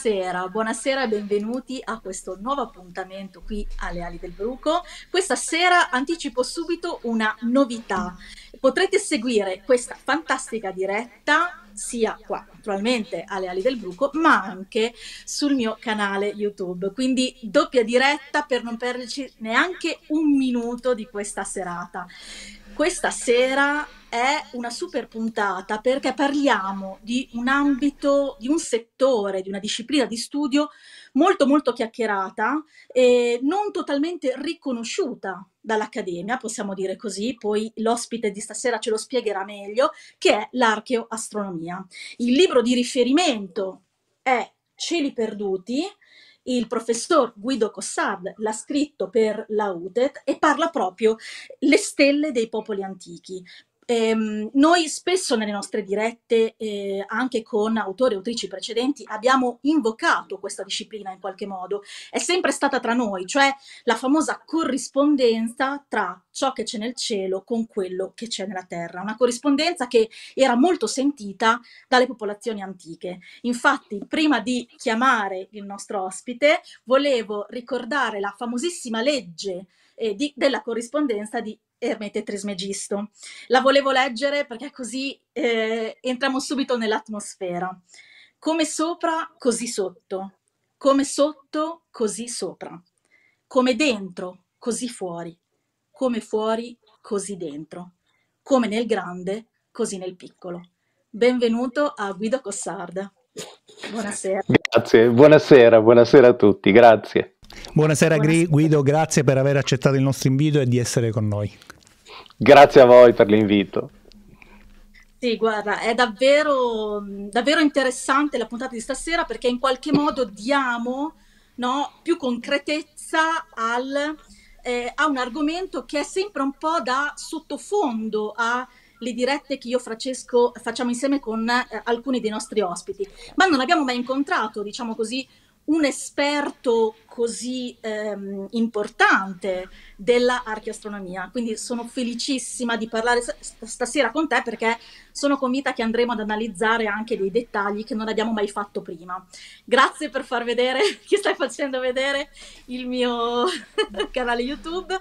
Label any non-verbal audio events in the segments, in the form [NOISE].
Buonasera, buonasera e benvenuti a questo nuovo appuntamento qui alle Ali del Bruco. Questa sera anticipo subito una novità. Potrete seguire questa fantastica diretta sia qua naturalmente alle Ali del Bruco, ma anche sul mio canale YouTube. Quindi doppia diretta per non perderci neanche un minuto di questa serata. Questa sera è una super puntata perché parliamo di un ambito, di un settore, di una disciplina di studio molto molto chiacchierata e non totalmente riconosciuta dall'Accademia, possiamo dire così, poi l'ospite di stasera ce lo spiegherà meglio, che è l'archeoastronomia. Il libro di riferimento è Cieli perduti, il professor Guido Cossard l'ha scritto per la UTET e parla proprio le stelle dei popoli antichi. Ehm, noi spesso nelle nostre dirette, eh, anche con autori e autrici precedenti, abbiamo invocato questa disciplina in qualche modo. È sempre stata tra noi, cioè la famosa corrispondenza tra ciò che c'è nel cielo con quello che c'è nella terra. Una corrispondenza che era molto sentita dalle popolazioni antiche. Infatti, prima di chiamare il nostro ospite, volevo ricordare la famosissima legge eh, di, della corrispondenza di Ermete Trismegisto. La volevo leggere perché così eh, entriamo subito nell'atmosfera. Come sopra, così sotto. Come sotto, così sopra. Come dentro, così fuori. Come fuori, così dentro. Come nel grande, così nel piccolo. Benvenuto a Guido Cossarda. Buonasera. Grazie, buonasera, buonasera a tutti, grazie. Buonasera, buonasera. Guido, grazie per aver accettato il nostro invito e di essere con noi. Grazie a voi per l'invito. Sì, guarda, è davvero, davvero interessante la puntata di stasera perché in qualche modo diamo no, più concretezza al, eh, a un argomento che è sempre un po' da sottofondo alle dirette che io e Francesco facciamo insieme con eh, alcuni dei nostri ospiti, ma non abbiamo mai incontrato, diciamo così, un esperto così ehm, importante della Quindi sono felicissima di parlare stasera con te perché sono convinta che andremo ad analizzare anche dei dettagli che non abbiamo mai fatto prima. Grazie per far vedere, ti [LAUGHS] stai facendo vedere il mio [LAUGHS] canale YouTube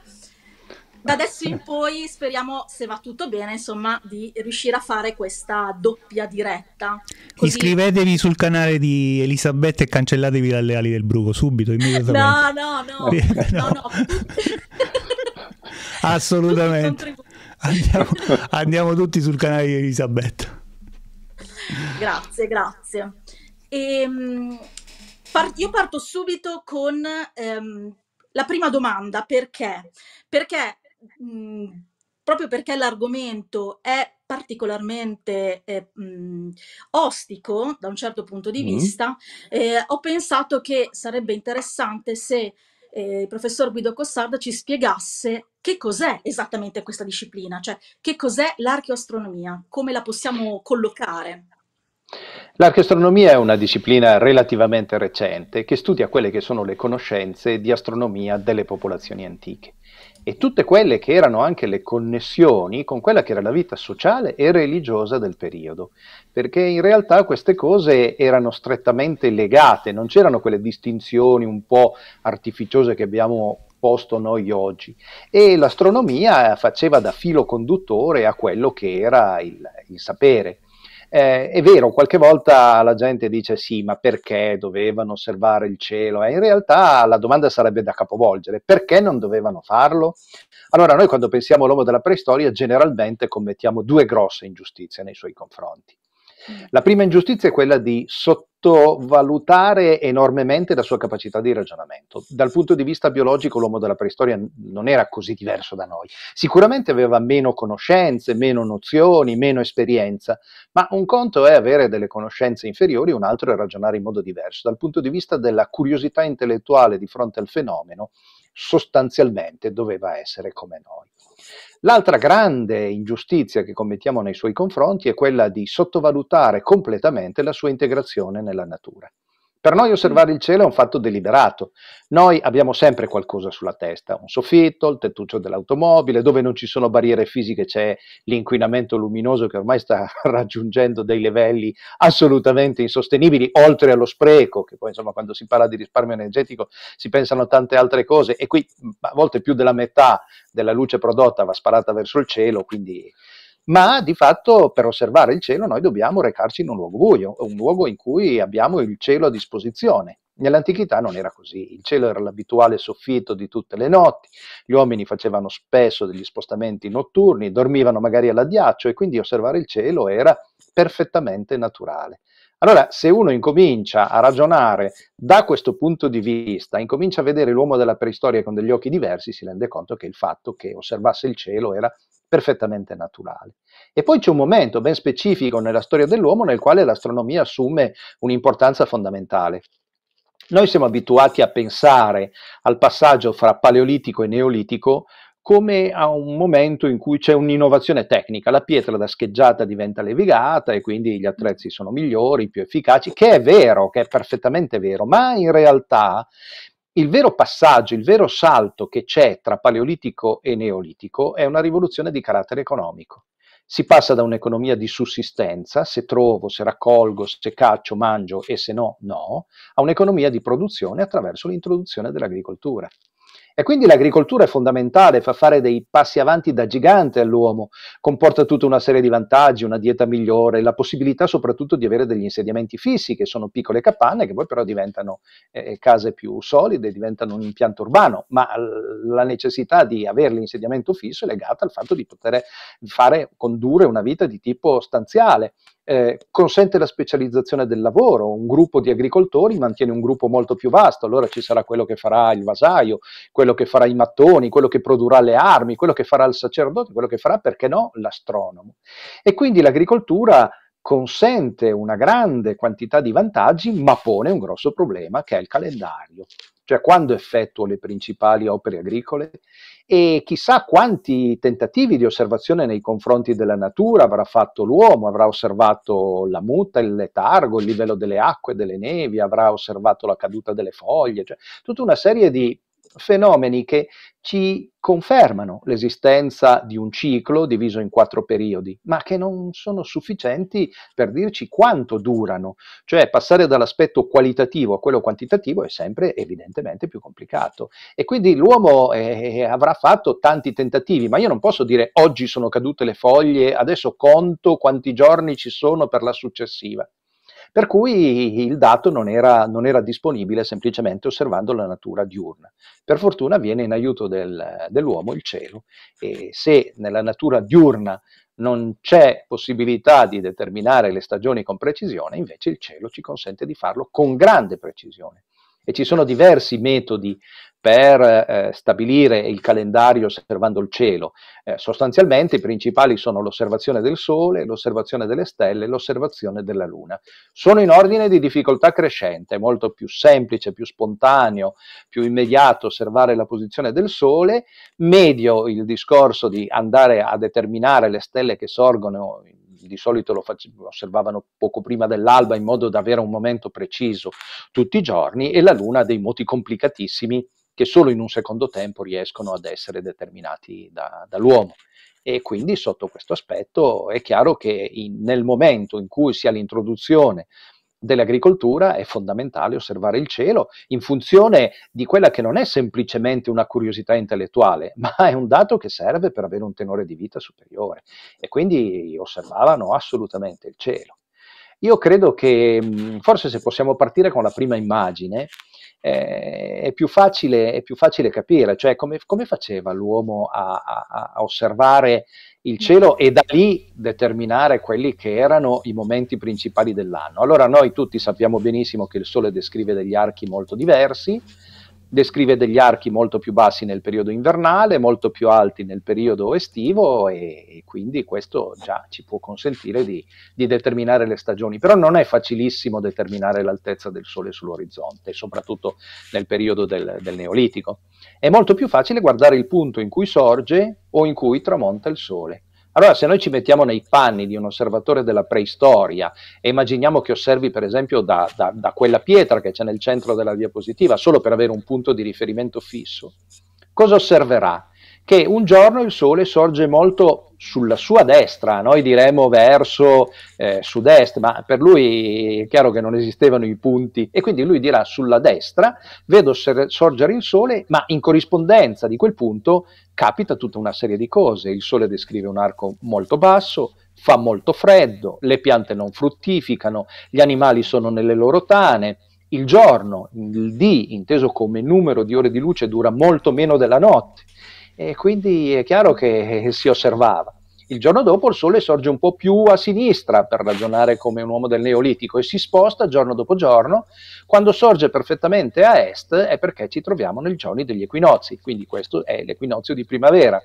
da adesso in poi speriamo, se va tutto bene, insomma, di riuscire a fare questa doppia diretta. Così... Iscrivetevi sul canale di Elisabetta e cancellatevi dalle ali del bruco subito, immediatamente. No, no, no. [LAUGHS] no, no. [LAUGHS] Assolutamente. Andiamo, andiamo tutti sul canale di Elisabetta. Grazie, grazie. E, ehm, part io parto subito con ehm, la prima domanda, perché? Perché Mhmm, proprio perché l'argomento è particolarmente eh, mh, mhmm, ostico da un certo punto di mm. vista, eh, ho pensato che sarebbe interessante se eh, il professor Guido Cossarda ci spiegasse che cos'è esattamente questa disciplina, cioè che cos'è l'archeoastronomia, come la possiamo collocare. L'archeoastronomia è una disciplina relativamente recente che studia quelle che sono le conoscenze di astronomia delle popolazioni antiche e tutte quelle che erano anche le connessioni con quella che era la vita sociale e religiosa del periodo, perché in realtà queste cose erano strettamente legate, non c'erano quelle distinzioni un po' artificiose che abbiamo posto noi oggi e l'astronomia faceva da filo conduttore a quello che era il, il sapere. Eh, è vero, qualche volta la gente dice sì, ma perché dovevano osservare il cielo? Eh, in realtà la domanda sarebbe da capovolgere, perché non dovevano farlo? Allora noi quando pensiamo all'uomo della preistoria generalmente commettiamo due grosse ingiustizie nei suoi confronti. Mm. La prima ingiustizia è quella di sottolineare sottovalutare enormemente la sua capacità di ragionamento. Dal punto di vista biologico l'uomo della preistoria non era così diverso da noi. Sicuramente aveva meno conoscenze, meno nozioni, meno esperienza, ma un conto è avere delle conoscenze inferiori, un altro è ragionare in modo diverso. Dal punto di vista della curiosità intellettuale di fronte al fenomeno, sostanzialmente doveva essere come noi. L'altra grande ingiustizia che commettiamo nei suoi confronti è quella di sottovalutare completamente la sua integrazione nella natura. Per noi osservare il cielo è un fatto deliberato. Noi abbiamo sempre qualcosa sulla testa, un soffitto, il tettuccio dell'automobile, dove non ci sono barriere fisiche c'è l'inquinamento luminoso che ormai sta [LAUGHS] raggiungendo dei livelli assolutamente insostenibili, oltre allo spreco, che poi insomma quando si parla di risparmio energetico si pensano tante altre cose e qui a volte più della metà della luce prodotta va sparata verso il cielo, quindi ma di fatto per osservare il cielo noi dobbiamo recarci in un luogo buio, un luogo in cui abbiamo il cielo a disposizione. Nell'antichità non era così, il cielo era l'abituale soffitto di tutte le notti, gli uomini facevano spesso degli spostamenti notturni, dormivano magari all'addiaccio e quindi osservare il cielo era perfettamente naturale. Allora, se uno incomincia a ragionare da questo punto di vista, incomincia a vedere l'uomo della preistoria con degli occhi diversi, si rende conto che il fatto che osservasse il cielo era perfettamente naturale. E poi c'è un momento ben specifico nella storia dell'uomo nel quale l'astronomia assume un'importanza fondamentale. Noi siamo abituati a pensare al passaggio fra paleolitico e neolitico come a un momento in cui c'è un'innovazione tecnica, la pietra da scheggiata diventa levigata e quindi gli attrezzi sono migliori, più efficaci, che è vero, che è perfettamente vero, ma in realtà il vero passaggio, il vero salto che c'è tra Paleolitico e Neolitico è una rivoluzione di carattere economico. Si passa da un'economia di sussistenza, se trovo, se raccolgo, se caccio, mangio e se no, no, a un'economia di produzione attraverso l'introduzione dell'agricoltura. E quindi l'agricoltura è fondamentale, fa fare dei passi avanti da gigante all'uomo, comporta tutta una serie di vantaggi, una dieta migliore, la possibilità soprattutto di avere degli insediamenti fissi, che sono piccole capanne, che poi però diventano eh, eh case più solide, diventano un impianto urbano, ma la necessità di avere l'insediamento fisso è legata al fatto di poter fare, condurre una vita di tipo stanziale eh, consente la specializzazione del lavoro, un gruppo di agricoltori mantiene un gruppo molto più vasto, allora ci sarà quello che farà il vasaio, quello che farà i mattoni, quello che produrrà le armi, quello che farà il sacerdote, quello che farà, perché no, l'astronomo. E quindi l'agricoltura consente una grande quantità di vantaggi, ma pone un grosso problema che è il calendario. Cioè quando effettuo le principali opere agricole e chissà quanti tentativi di osservazione nei confronti della natura avrà fatto l'uomo, avrà osservato la muta, il letargo, il livello delle acque, delle nevi, avrà osservato la caduta delle foglie, cioè tutta una serie di fenomeni che ci confermano l'esistenza di un ciclo diviso in quattro periodi, ma che non sono sufficienti per dirci quanto durano. Cioè passare dall'aspetto qualitativo a quello quantitativo è sempre evidentemente più complicato. E quindi l'uomo eh, avrà fatto tanti tentativi, ma io non posso dire oggi sono cadute le foglie, adesso conto quanti giorni ci sono per la successiva. Per cui il dato non era, non era disponibile semplicemente osservando la natura diurna. Per fortuna viene in aiuto del, dell'uomo il cielo e se nella natura diurna non c'è possibilità di determinare le stagioni con precisione, invece il cielo ci consente di farlo con grande precisione e ci sono diversi metodi per eh, stabilire il calendario osservando il cielo. Eh, sostanzialmente i principali sono l'osservazione del Sole, l'osservazione delle stelle e l'osservazione della Luna. Sono in ordine di difficoltà crescente, è molto più semplice, più spontaneo, più immediato osservare la posizione del Sole, medio il discorso di andare a determinare le stelle che sorgono in di solito lo osservavano poco prima dell'alba in modo da avere un momento preciso tutti i giorni, e la luna ha dei moti complicatissimi che solo in un secondo tempo riescono ad essere determinati da, dall'uomo. E quindi sotto questo aspetto è chiaro che in, nel momento in cui si ha l'introduzione dell'agricoltura è fondamentale osservare il cielo in funzione di quella che non è semplicemente una curiosità intellettuale, [LAUGHS] ma è un dato che serve per avere un tenore di vita superiore e quindi osservavano assolutamente il cielo. Io credo che forse se possiamo partire con la prima immagine, eh, è, più facile, è, più facile, capire, cioè come, come faceva l'uomo a, a, a, osservare il cielo e da lì determinare quelli che erano i momenti principali dell'anno. Allora noi tutti sappiamo benissimo che il Sole descrive degli archi molto diversi, descrive degli archi molto più bassi nel periodo invernale, molto più alti nel periodo estivo e, e quindi questo già ci può consentire di, di, determinare le stagioni, però non è facilissimo determinare l'altezza del sole sull'orizzonte, soprattutto nel periodo del, del Neolitico. È molto più facile guardare il punto in cui sorge o in cui tramonta il sole allora, se noi ci mettiamo nei panni di un osservatore della preistoria e immaginiamo che osservi, per esempio, da, da, da quella pietra che c'è nel centro della diapositiva, solo per avere un punto di riferimento fisso, cosa osserverà? Che un giorno il Sole sorge molto sulla sua destra, noi diremo verso eh, sud-est, ma per lui è chiaro che non esistevano i punti e quindi lui dirà sulla destra, vedo sorgere il sole, ma in corrispondenza di quel punto capita tutta una serie di cose, il sole descrive un arco molto basso, fa molto freddo, le piante non fruttificano, gli animali sono nelle loro tane, il giorno, il D, inteso come numero di ore di luce, dura molto meno della notte. E quindi è chiaro che eh, si osservava. Il giorno dopo il sole sorge un po' più a sinistra per ragionare come un uomo del Neolitico e si sposta giorno dopo giorno. Quando sorge perfettamente a est è perché ci troviamo nei giorni degli equinozi, quindi questo è l'equinozio di primavera.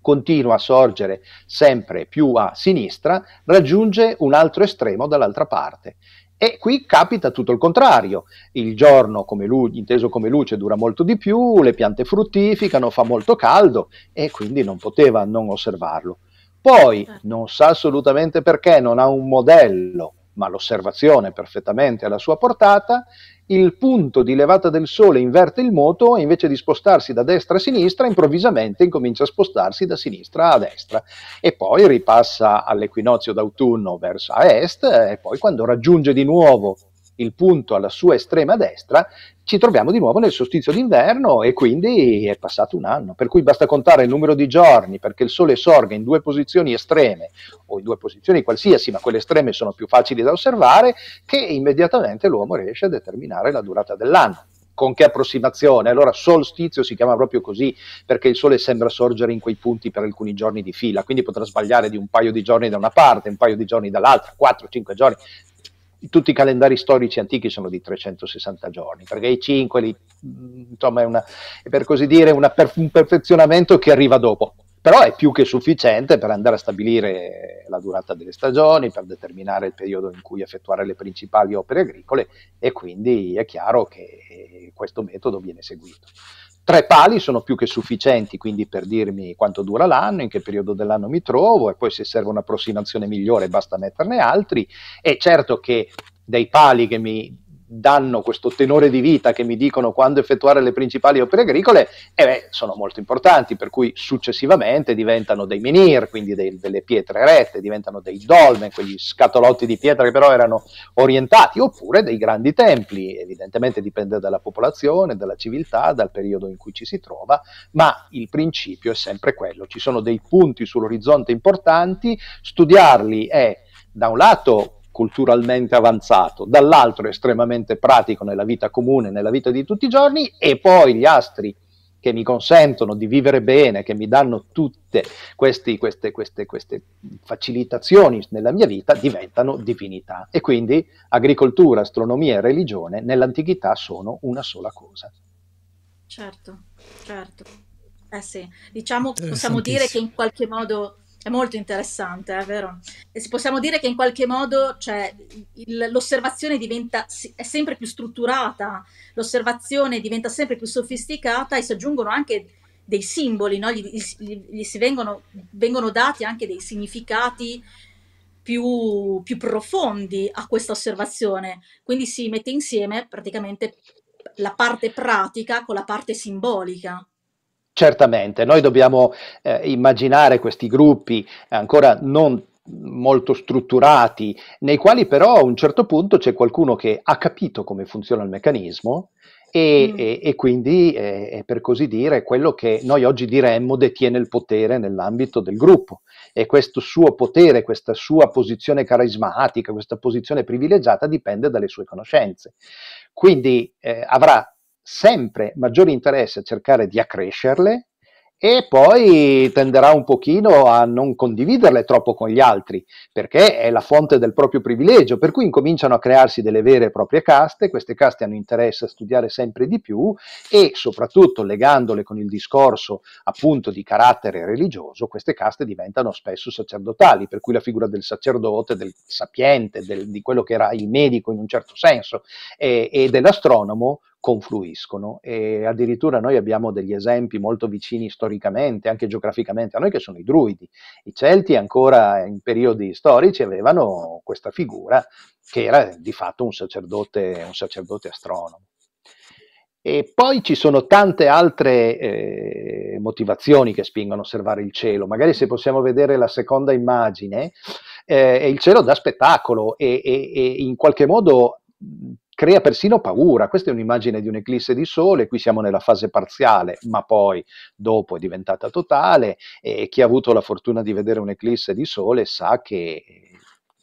Continua a sorgere sempre più a sinistra, raggiunge un altro estremo dall'altra parte e qui capita tutto il contrario, il giorno come lu- inteso come luce dura molto di più, le piante fruttificano, fa molto caldo e quindi non poteva non osservarlo. Poi certo. non sa assolutamente perché, non ha un modello, ma l'osservazione è perfettamente alla sua portata il punto di levata del Sole inverte il moto e invece di spostarsi da destra a sinistra, improvvisamente incomincia a spostarsi da sinistra a destra e poi ripassa all'equinozio d'autunno verso est e poi quando raggiunge di nuovo il punto alla sua estrema destra, ci troviamo di nuovo nel solstizio d'inverno e quindi è passato un anno, per cui basta contare il numero di giorni perché il Sole sorga in due posizioni estreme o in due posizioni qualsiasi, ma quelle estreme sono più facili da osservare, che immediatamente l'uomo riesce a determinare la durata dell'anno. Con che approssimazione? Allora solstizio si chiama proprio così perché il Sole sembra sorgere in quei punti per alcuni giorni di fila, quindi potrà sbagliare di un paio di giorni da una parte, un paio di giorni dall'altra, 4-5 giorni, tutti i calendari storici antichi sono di 360 giorni, perché i 5, li, mm, insomma, è, una, è per così dire per, un perfezionamento che arriva dopo. Però è più che sufficiente per andare a stabilire la durata delle stagioni, per determinare il periodo in cui effettuare le principali opere agricole e quindi è chiaro che questo metodo viene seguito. Tre pali sono più che sufficienti quindi per dirmi quanto dura l'anno, in che periodo dell'anno mi trovo e poi se serve un'approssimazione migliore basta metterne altri e certo che dei pali che mi danno questo tenore di vita che mi dicono quando effettuare le principali opere agricole, eh beh, sono molto importanti, per cui successivamente diventano dei menhir, quindi dei, delle pietre rette, diventano dei dolmen, quegli scatolotti di pietra che però erano orientati, oppure dei grandi templi, evidentemente dipende dalla popolazione, dalla civiltà, dal periodo in cui ci si trova, ma il principio è sempre quello, ci sono dei punti sull'orizzonte importanti, studiarli è da un lato culturalmente avanzato, dall'altro estremamente pratico nella vita comune, nella vita di tutti i giorni, e poi gli astri che mi consentono di vivere bene, che mi danno tutte questi, queste, queste, queste facilitazioni nella mia vita, diventano divinità. E quindi agricoltura, astronomia e religione nell'antichità sono una sola cosa. Certo, certo. Eh sì, diciamo, eh, possiamo dire che in qualche modo è molto interessante, è vero? E possiamo dire che in qualche modo cioè, il, l'osservazione diventa, è sempre più strutturata, l'osservazione diventa sempre più sofisticata e si aggiungono anche dei simboli, no? gli, gli, gli, si vengono, vengono, dati anche dei significati più, più profondi a questa osservazione. Quindi si mette insieme praticamente la parte pratica con la parte simbolica. Certamente, noi dobbiamo eh, immaginare questi gruppi ancora non molto strutturati, nei quali però a un certo punto c'è qualcuno che ha capito come funziona il meccanismo e, mm. e, e quindi è, eh, è, per così dire quello che noi oggi diremmo detiene il potere nell'ambito del gruppo e questo suo potere, questa sua posizione carismatica, questa posizione privilegiata dipende dalle sue conoscenze. Quindi eh, avrà sempre maggiore interesse a cercare di accrescerle e poi tenderà un pochino a non condividerle troppo con gli altri, perché è la fonte del proprio privilegio, per cui incominciano a crearsi delle vere e proprie caste, queste caste hanno interesse a studiare sempre di più e soprattutto legandole con il discorso appunto di carattere religioso, queste caste diventano spesso sacerdotali, per cui la figura del sacerdote, del sapiente, del, di quello che era il medico in un certo senso e, e dell'astronomo confluiscono e addirittura noi abbiamo degli esempi molto vicini storicamente, anche geograficamente a noi che sono i druidi. I Celti ancora in periodi storici avevano questa figura che era di fatto un sacerdote, un sacerdote astronomo. E poi ci sono tante altre eh, motivazioni che spingono a osservare il cielo. Magari se possiamo vedere la seconda immagine, eh, il cielo dà spettacolo e, e, e in qualche modo crea persino paura. Questa è un'immagine di un'eclisse di sole, qui siamo nella fase parziale, ma poi dopo è diventata totale e chi ha avuto la fortuna di vedere un'eclisse di sole sa che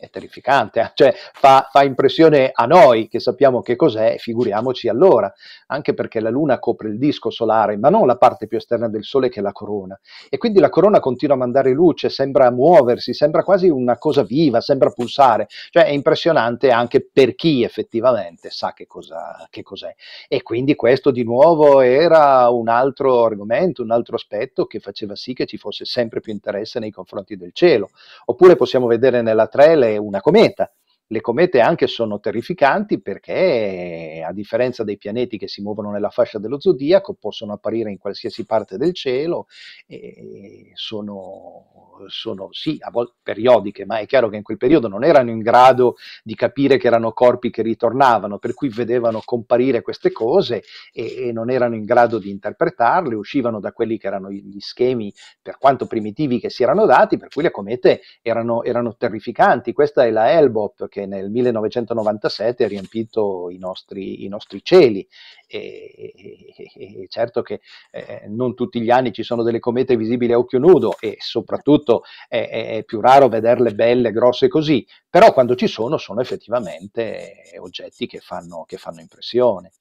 è terrificante, eh. cioè fa, fa, impressione a noi che sappiamo che cos'è, figuriamoci allora, anche perché la Luna copre il disco solare, ma non la parte più esterna del Sole che è la corona. E quindi la corona continua a mandare luce, sembra muoversi, sembra quasi una cosa viva, sembra pulsare, cioè è impressionante anche per chi effettivamente sa che, cosa, che cos'è. E quindi questo di nuovo era un altro argomento, un altro aspetto che faceva sì che ci fosse sempre più interesse nei confronti del cielo. Oppure possiamo vedere nella trele una cometa. Le comete anche sono terrificanti perché, a differenza dei pianeti che si muovono nella fascia dello zodiaco, possono apparire in qualsiasi parte del cielo e sono, sono sì, a volte periodiche, ma è chiaro che in quel periodo non erano in grado di capire che erano corpi che ritornavano, per cui vedevano comparire queste cose e, e non erano in grado di interpretarle, uscivano da quelli che erano gli schemi, per quanto primitivi, che si erano dati, per cui le comete erano, erano terrificanti. Questa è la Elbop, che che nel 1997 ha riempito i nostri, i nostri cieli. E, e, e, certo che eh, non tutti gli anni ci sono delle comete visibili a occhio nudo e soprattutto è, è più raro vederle belle, grosse così, però quando ci sono sono effettivamente oggetti che fanno, che fanno impressione.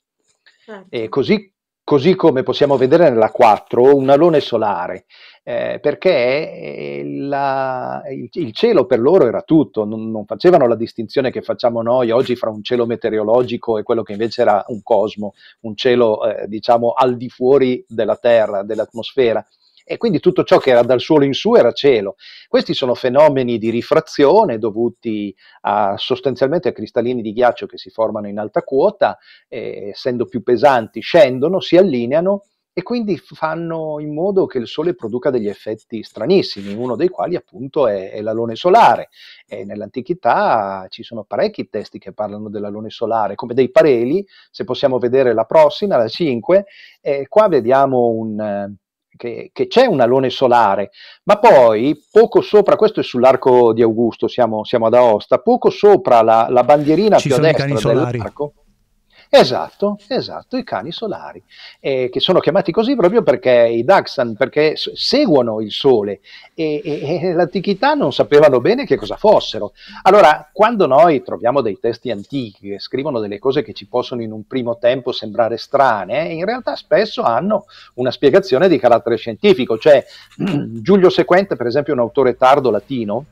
Certo. E così, così come possiamo vedere nella 4 un alone solare eh, perché eh, la, il, il, cielo per loro era tutto, non, non, facevano la distinzione che facciamo noi oggi fra un cielo meteorologico e quello che invece era un cosmo, un cielo eh, diciamo al di fuori della Terra, dell'atmosfera e quindi tutto ciò che era dal suolo in su era cielo. Questi sono fenomeni di rifrazione dovuti a, sostanzialmente a cristallini di ghiaccio che si formano in alta quota, eh, essendo più pesanti scendono, si allineano e quindi fanno in modo che il Sole produca degli effetti stranissimi, uno dei quali appunto è, è l'alone solare. E nell'antichità ci sono parecchi testi che parlano dell'alone solare, come dei pareli, se possiamo vedere la prossima, la 5, eh, qua vediamo un... Che, che, c'è un alone solare, ma poi poco sopra, questo è sull'arco di Augusto, siamo, siamo ad Aosta, poco sopra la, la bandierina Ci più a destra dell'arco, Esatto, esatto, i cani solari, eh, che sono chiamati così proprio perché i Daxan, perché seguono il sole e, e, e l'antichità non sapevano bene che cosa fossero. Allora, quando noi troviamo dei testi antichi che scrivono delle cose che ci possono in un primo tempo sembrare strane, eh, in realtà spesso hanno una spiegazione di carattere scientifico, cioè [CLEARS THROAT] Giulio Sequente, per esempio, è un autore tardo latino,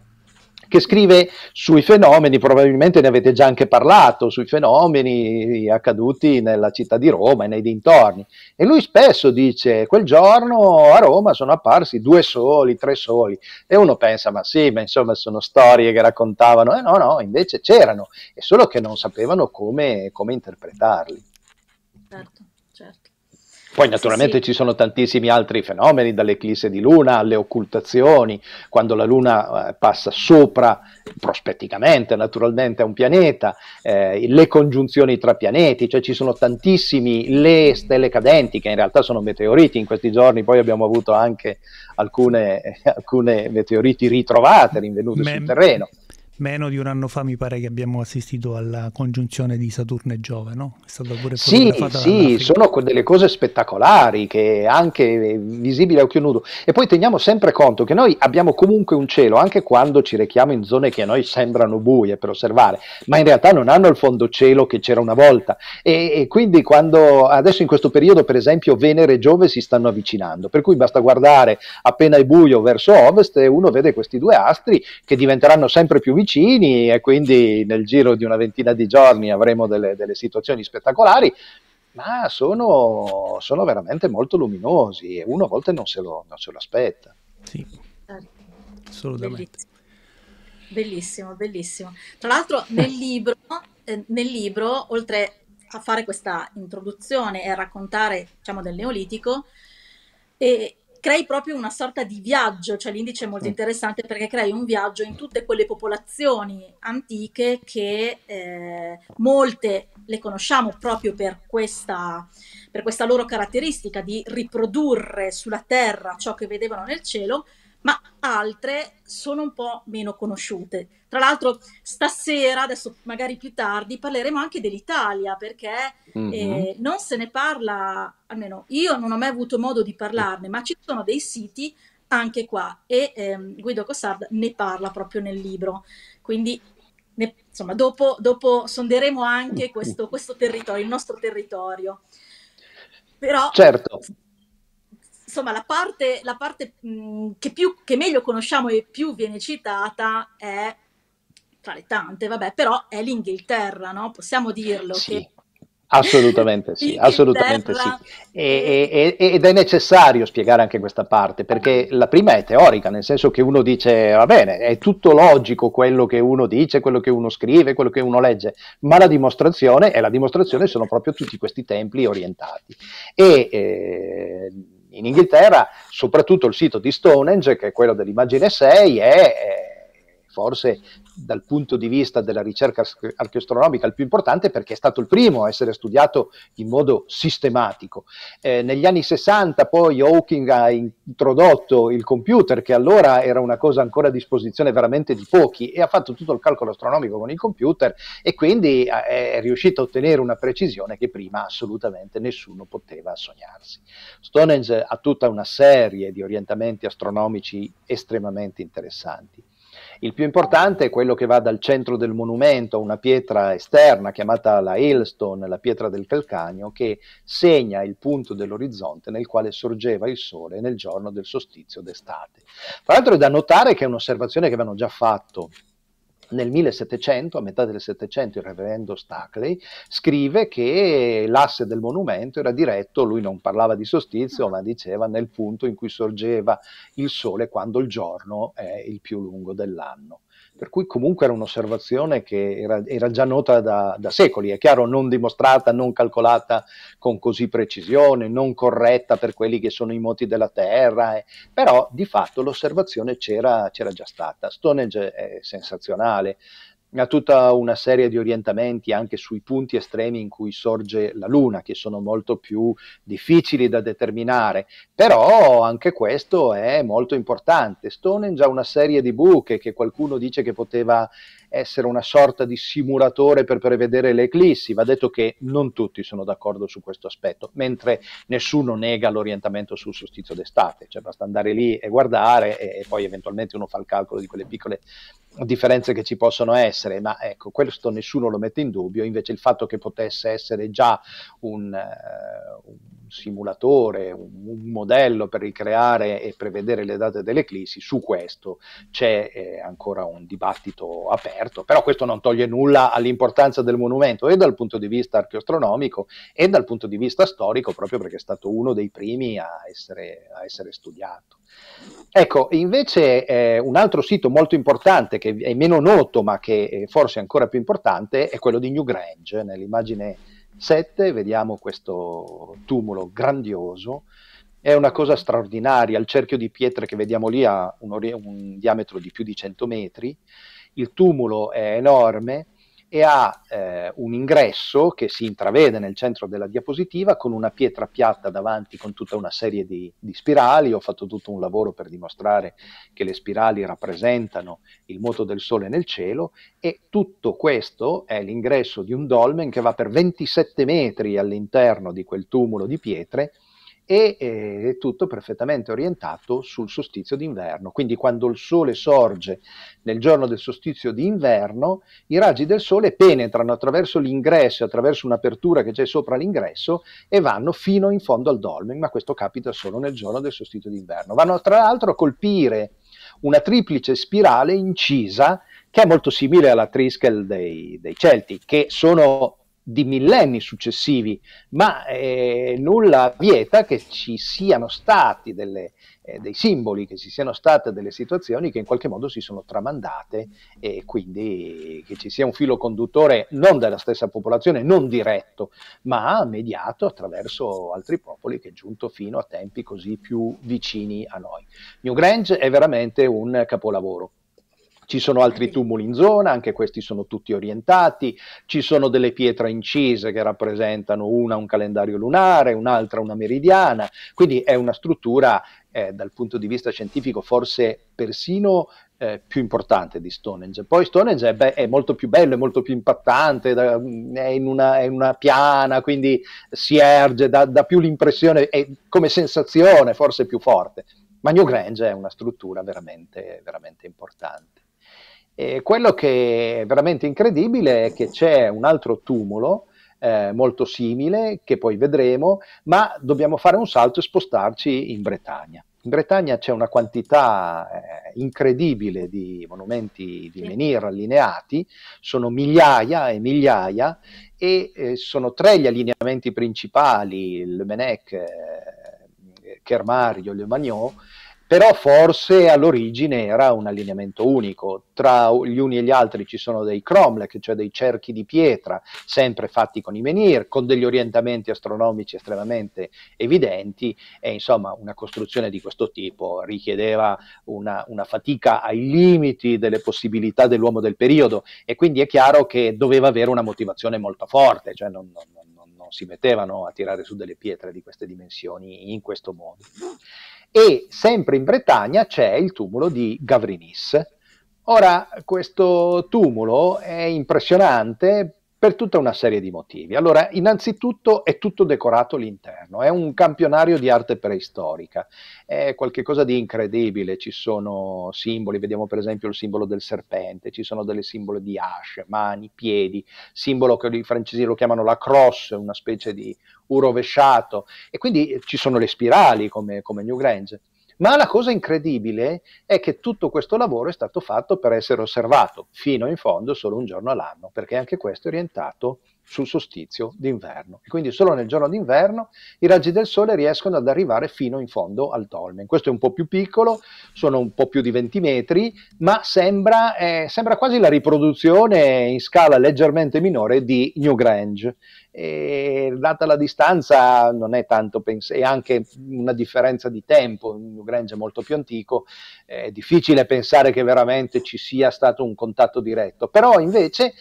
che scrive sui fenomeni, probabilmente ne avete già anche parlato, sui fenomeni accaduti nella città di Roma e nei dintorni. E lui spesso dice, quel giorno a Roma sono apparsi due soli, tre soli. E uno pensa, ma sì, ma insomma sono storie che raccontavano. E no, no, invece c'erano, è solo che non sapevano come, come interpretarli. Certo. Poi naturalmente sì, sì. ci sono tantissimi altri fenomeni, dall'eclisse di luna alle occultazioni, quando la luna eh, passa sopra, prospetticamente naturalmente, a un pianeta, eh, le congiunzioni tra pianeti, cioè ci sono tantissimi, le stelle cadenti, che in realtà sono meteoriti in questi giorni, poi abbiamo avuto anche alcune, [LAUGHS] alcune meteoriti ritrovate, rinvenute Mem- sul terreno meno di un anno fa mi pare che abbiamo assistito alla congiunzione di Saturno e Giove, no? È stato pure Sì, sì sono delle cose spettacolari che anche eh, visibili a occhio nudo. E poi teniamo sempre conto che noi abbiamo comunque un cielo, anche quando ci rechiamo in zone che a noi sembrano buie per osservare, ma in realtà non hanno il fondo cielo che c'era una volta. E, e quindi quando adesso in questo periodo, per esempio, Venere e Giove si stanno avvicinando, per cui basta guardare appena è buio verso ovest e uno vede questi due astri che diventeranno sempre più vicini vicini e quindi nel giro di una ventina di giorni avremo delle, delle situazioni spettacolari, ma sono, sono, veramente molto luminosi e uno a volte non se lo, non se lo aspetta. Sì, certo. assolutamente. Bellissimo, bellissimo. Tra l'altro nel [LAUGHS] libro, eh, nel libro, oltre a fare questa introduzione e a raccontare diciamo, del Neolitico, e crei proprio una sorta di viaggio, cioè l'indice è molto interessante perché crei un viaggio in tutte quelle popolazioni antiche che eh, molte le conosciamo proprio per questa, per questa loro caratteristica di riprodurre sulla terra ciò che vedevano nel cielo, ma altre sono un po' meno conosciute. Tra l'altro stasera, adesso magari più tardi, parleremo anche dell'Italia perché mm-hmm. eh, non se ne parla, almeno io non ho mai avuto modo di parlarne, ma ci sono dei siti anche qua e ehm, Guido Cossard ne parla proprio nel libro. Quindi ne, insomma, dopo, dopo, sonderemo anche [LAUGHS] questo, questo territorio, il nostro territorio. Però, certo insomma, la parte, la parte mh, mm, che, più, che meglio conosciamo e più viene citata è, tra le tante, vabbè, però è l'Inghilterra, no? Possiamo dirlo. Sì. Che... Assolutamente sì, assolutamente sì. E, e, ed è necessario spiegare anche questa parte, perché la prima è teorica, nel senso che uno dice, va bene, è tutto logico quello che uno dice, quello che uno scrive, quello che uno legge, ma la dimostrazione, e la dimostrazione sono proprio tutti questi templi orientati. E eh, in Inghilterra, soprattutto il sito di Stonehenge, che è quello dell'immagine 6, è, è eh, forse dal punto di vista della ricerca archeoastronomica il più importante perché è stato il primo a essere studiato in modo sistematico. Eh, negli anni 60 poi Hawking ha introdotto il computer che allora era una cosa ancora a disposizione veramente di pochi e ha fatto tutto il calcolo astronomico con il computer e quindi eh, è riuscito a ottenere una precisione che prima assolutamente nessuno poteva sognarsi. Stonehenge ha tutta una serie di orientamenti astronomici estremamente interessanti. Il più importante è quello che va dal centro del monumento, a una pietra esterna chiamata la Hailstone, la pietra del calcagno, che segna il punto dell'orizzonte nel quale sorgeva il sole nel giorno del solstizio d'estate. Tra l'altro è da notare che è un'osservazione che avevano già fatto nel 1700, a metà del 700, il reverendo Stackley scrive che l'asse del monumento era diretto, lui non parlava di sostizio, ma diceva nel punto in cui sorgeva il sole quando il giorno è il più lungo dell'anno per cui comunque era un'osservazione che era, era già nota da, da, secoli, è chiaro non dimostrata, non calcolata con così precisione, non corretta per quelli che sono i moti della Terra, eh, però di fatto l'osservazione c'era, c'era già stata. Stonehenge è sensazionale, ha tutta una serie di orientamenti anche sui punti estremi in cui sorge la Luna, che sono molto più difficili da determinare, però anche questo è molto importante. Stonehenge ha una serie di buche che qualcuno dice che poteva essere una sorta di simulatore per prevedere le eclissi. Va detto che non tutti sono d'accordo su questo aspetto, mentre nessuno nega l'orientamento sul sostizio d'estate, cioè basta andare lì e guardare e, e poi eventualmente uno fa il calcolo di quelle piccole differenze che ci possono essere, ma ecco, questo nessuno lo mette in dubbio, invece il fatto che potesse essere già un, uh, eh, un simulatore, un, un, modello per ricreare e prevedere le date dell'eclissi, su questo c'è eh, ancora un dibattito aperto, però questo non toglie nulla all'importanza del monumento e dal punto di vista archeoastronomico e dal punto di vista storico, proprio perché è stato uno dei primi a essere, a essere studiato. Ecco, invece eh, un altro sito molto importante che è meno noto ma che forse è ancora più importante è quello di New Grange, nell'immagine 7 vediamo questo tumulo grandioso. È una cosa straordinaria, il cerchio di pietre che vediamo lì ha un, un diametro di più di 100 metri, il tumulo è enorme e ha eh, un ingresso che si intravede nel centro della diapositiva con una pietra piatta davanti con tutta una serie di, di spirali. Ho fatto tutto un lavoro per dimostrare che le spirali rappresentano il moto del sole nel cielo e tutto questo è l'ingresso di un dolmen che va per 27 metri all'interno di quel tumulo di pietre e è tutto perfettamente orientato sul solstizio d'inverno. Quindi quando il sole sorge nel giorno del solstizio d'inverno, i raggi del sole penetrano attraverso l'ingresso, attraverso un'apertura che c'è sopra l'ingresso e vanno fino in fondo al dolmen, ma questo capita solo nel giorno del solstizio d'inverno. Vanno tra l'altro a colpire una triplice spirale incisa che è molto simile alla Triskel dei, dei Celti, che sono di millenni successivi, ma eh, nulla vieta che ci siano stati delle, eh, dei simboli, che ci siano state delle situazioni che in qualche modo si sono tramandate e quindi che ci sia un filo conduttore non della stessa popolazione, non diretto, ma mediato attraverso altri popoli che è giunto fino a tempi così più vicini a noi. New Grange è veramente un capolavoro ci sono altri tumuli in zona, anche questi sono tutti orientati, ci sono delle pietre incise che rappresentano una un calendario lunare, un'altra una meridiana, quindi è una struttura eh, dal punto di vista scientifico forse persino eh, più importante di Stonehenge. Poi Stonehenge è, be- è, molto più bello, è molto più impattante, da, è, in una, è, in una, piana, quindi si erge, dà, dà più l'impressione, è come sensazione forse più forte. Ma New Grange è una struttura veramente, veramente importante. E quello che è veramente incredibile è che c'è un altro tumulo eh, molto simile che poi vedremo, ma dobbiamo fare un salto e spostarci in Bretagna. In Bretagna c'è una quantità eh, incredibile di monumenti di menhir allineati, sono migliaia e migliaia e eh, sono tre gli allineamenti principali, il Menec, eh, Kermario, Le Magnot, però forse all'origine era un allineamento unico, tra gli uni e gli altri ci sono dei cromlech, cioè dei cerchi di pietra, sempre fatti con i menhir, con degli orientamenti astronomici estremamente evidenti e insomma una costruzione di questo tipo richiedeva una, una fatica ai limiti delle possibilità dell'uomo del periodo e quindi è chiaro che doveva avere una motivazione molto forte, cioè non, non, non si mettevano a tirare su delle pietre di queste dimensioni in questo modo e sempre in Bretagna c'è il tumulo di Gavrinis. Ora, questo tumulo è impressionante per tutta una serie di motivi. Allora, innanzitutto è tutto decorato l'interno, è un campionario di arte preistorica, è qualcosa di incredibile, ci sono simboli, vediamo per esempio il simbolo del serpente, ci sono delle simbole di asce, mani, piedi, simbolo che i francesi lo chiamano la crosse, una specie di urovesciato, e quindi ci sono le spirali come, come New Grange. Ma la cosa incredibile è che tutto questo lavoro è stato fatto per essere osservato fino in fondo solo un giorno all'anno, perché anche questo è orientato sul sostizio d'inverno. E quindi solo nel giorno d'inverno i raggi del sole riescono ad arrivare fino in fondo al dolmen. Questo è un po' più piccolo, sono un po' più di 20 metri, ma sembra, eh, sembra quasi la riproduzione in scala leggermente minore di New Grange e data la distanza non è tanto pens- e anche una differenza di tempo, il New Grange è molto più antico, è difficile pensare che veramente ci sia stato un contatto diretto, però invece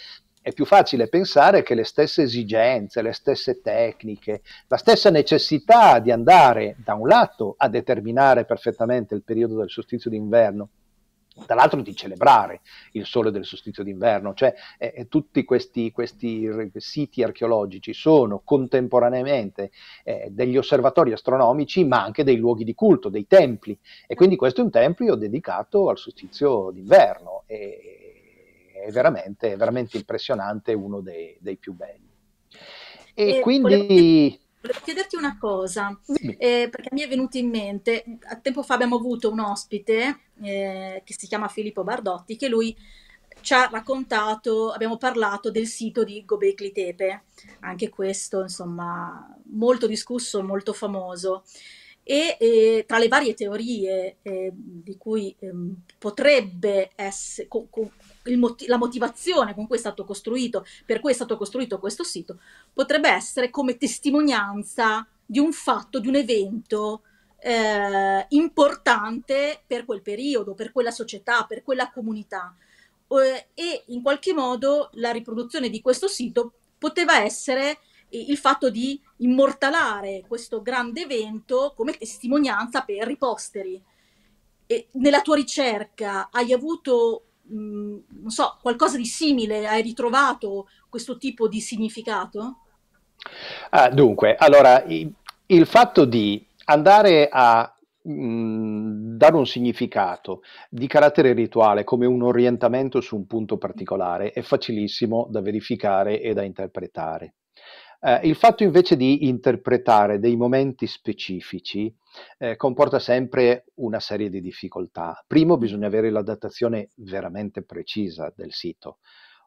è più facile pensare che le stesse esigenze, le stesse tecniche, la stessa necessità di andare da un lato a determinare perfettamente il periodo del solstizio d'inverno tra l'altro di celebrare il sole del solstizio d'inverno, cioè eh, eh tutti questi, questi, siti archeologici sono contemporaneamente eh, degli osservatori astronomici ma anche dei luoghi di culto, dei templi e quindi questo è un tempio dedicato al solstizio d'inverno e è veramente, è veramente impressionante, uno dei, dei più belli. E, e quindi... Volevo Volevo chiederti una cosa, eh, perché mi è venuto in mente, a tempo fa abbiamo avuto un ospite eh, che si chiama Filippo Bardotti, che lui ci ha raccontato, abbiamo parlato del sito di Gobekli Tepe, anche questo insomma molto discusso, molto famoso e eh, tra le varie teorie eh, di cui ehm, potrebbe essere co- co- mot- la motivazione con cui è stato costruito, per cui è stato costruito questo sito, potrebbe essere come testimonianza di un fatto, di un evento eh, importante per quel periodo, per quella società, per quella comunità. Eh, e in qualche modo la riproduzione di questo sito poteva essere il fatto di immortalare questo grande evento come testimonianza per i posteri. E nella tua ricerca hai avuto, mh, mm, non so, qualcosa di simile? Hai ritrovato questo tipo di significato? Ah, dunque, allora, il, il fatto di andare a mm, dare un significato di carattere rituale come un orientamento su un punto particolare è facilissimo da verificare e da interpretare. Eh, il fatto invece di interpretare dei momenti specifici eh, comporta sempre una serie di difficoltà. Primo, bisogna avere la datazione veramente precisa del sito.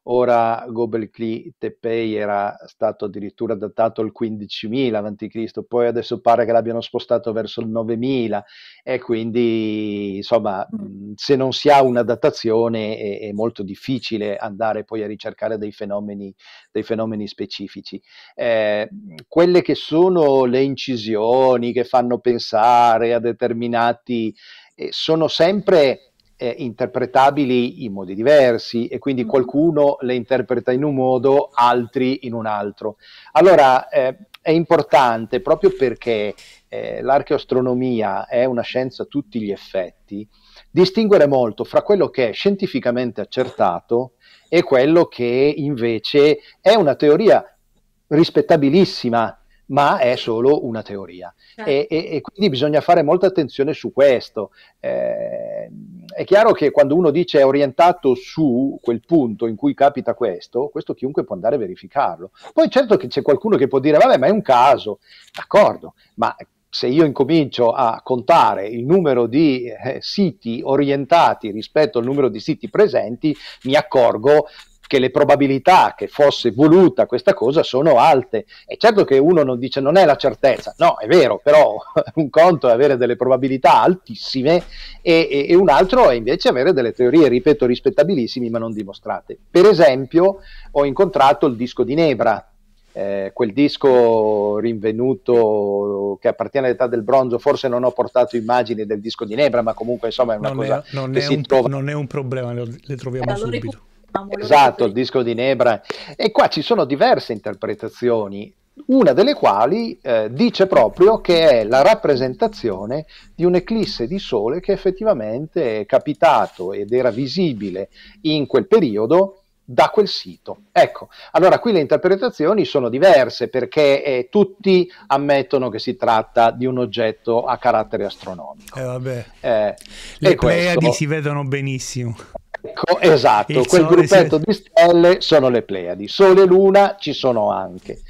Ora Gobekli Tepe era stato addirittura datato al 15.000 a.C., poi adesso pare che l'abbiano spostato verso il 9.000 e quindi insomma mm. Mm, se non si ha una datazione è, è molto difficile andare poi a ricercare dei fenomeni, dei fenomeni specifici. Eh, quelle che sono le incisioni che fanno pensare a determinati eh, sono sempre eh, interpretabili in modi diversi e quindi mm. qualcuno le interpreta in un modo, altri in un altro. Allora eh, è importante proprio perché eh, l'archeoastronomia è una scienza a tutti gli effetti, distinguere molto fra quello che è scientificamente accertato e quello che invece è una teoria rispettabilissima ma è solo una teoria. Certo. E, e, e, quindi bisogna fare molta attenzione su questo. Eh, è chiaro che quando uno dice è orientato su quel punto in cui capita questo, questo chiunque può andare a verificarlo. Poi certo che c'è qualcuno che può dire, vabbè, ma è un caso, d'accordo, ma se io incomincio a contare il numero di eh, siti orientati rispetto al numero di siti presenti, mi accorgo che le probabilità che fosse voluta questa cosa sono alte. È certo che uno non dice non è la certezza, no, è vero, però [LAUGHS] un conto è avere delle probabilità altissime e, e, e un altro è invece avere delle teorie, ripeto, rispettabilissime ma non dimostrate. Per esempio, ho incontrato il disco di Nebra, eh, quel disco rinvenuto che appartiene all'età del bronzo, forse non ho portato immagini del disco di Nebra, ma comunque insomma è una non cosa è, non che è si un, trova. Non è un problema, le troviamo allora, subito. Esatto, il disco di Nebra. E qua ci sono diverse interpretazioni, una delle quali eh, dice proprio che è la rappresentazione di un'eclisse di sole che effettivamente è capitato ed era visibile in quel periodo da quel sito. Ecco, allora qui le interpretazioni sono diverse perché eh, tutti ammettono che si tratta di un oggetto a carattere astronomico. Eh, eh le e questo... si vedono benissimo. Ecco, esatto, Il quel gruppetto si... di stelle sono le Pleiadi, Sole e Luna ci sono anche.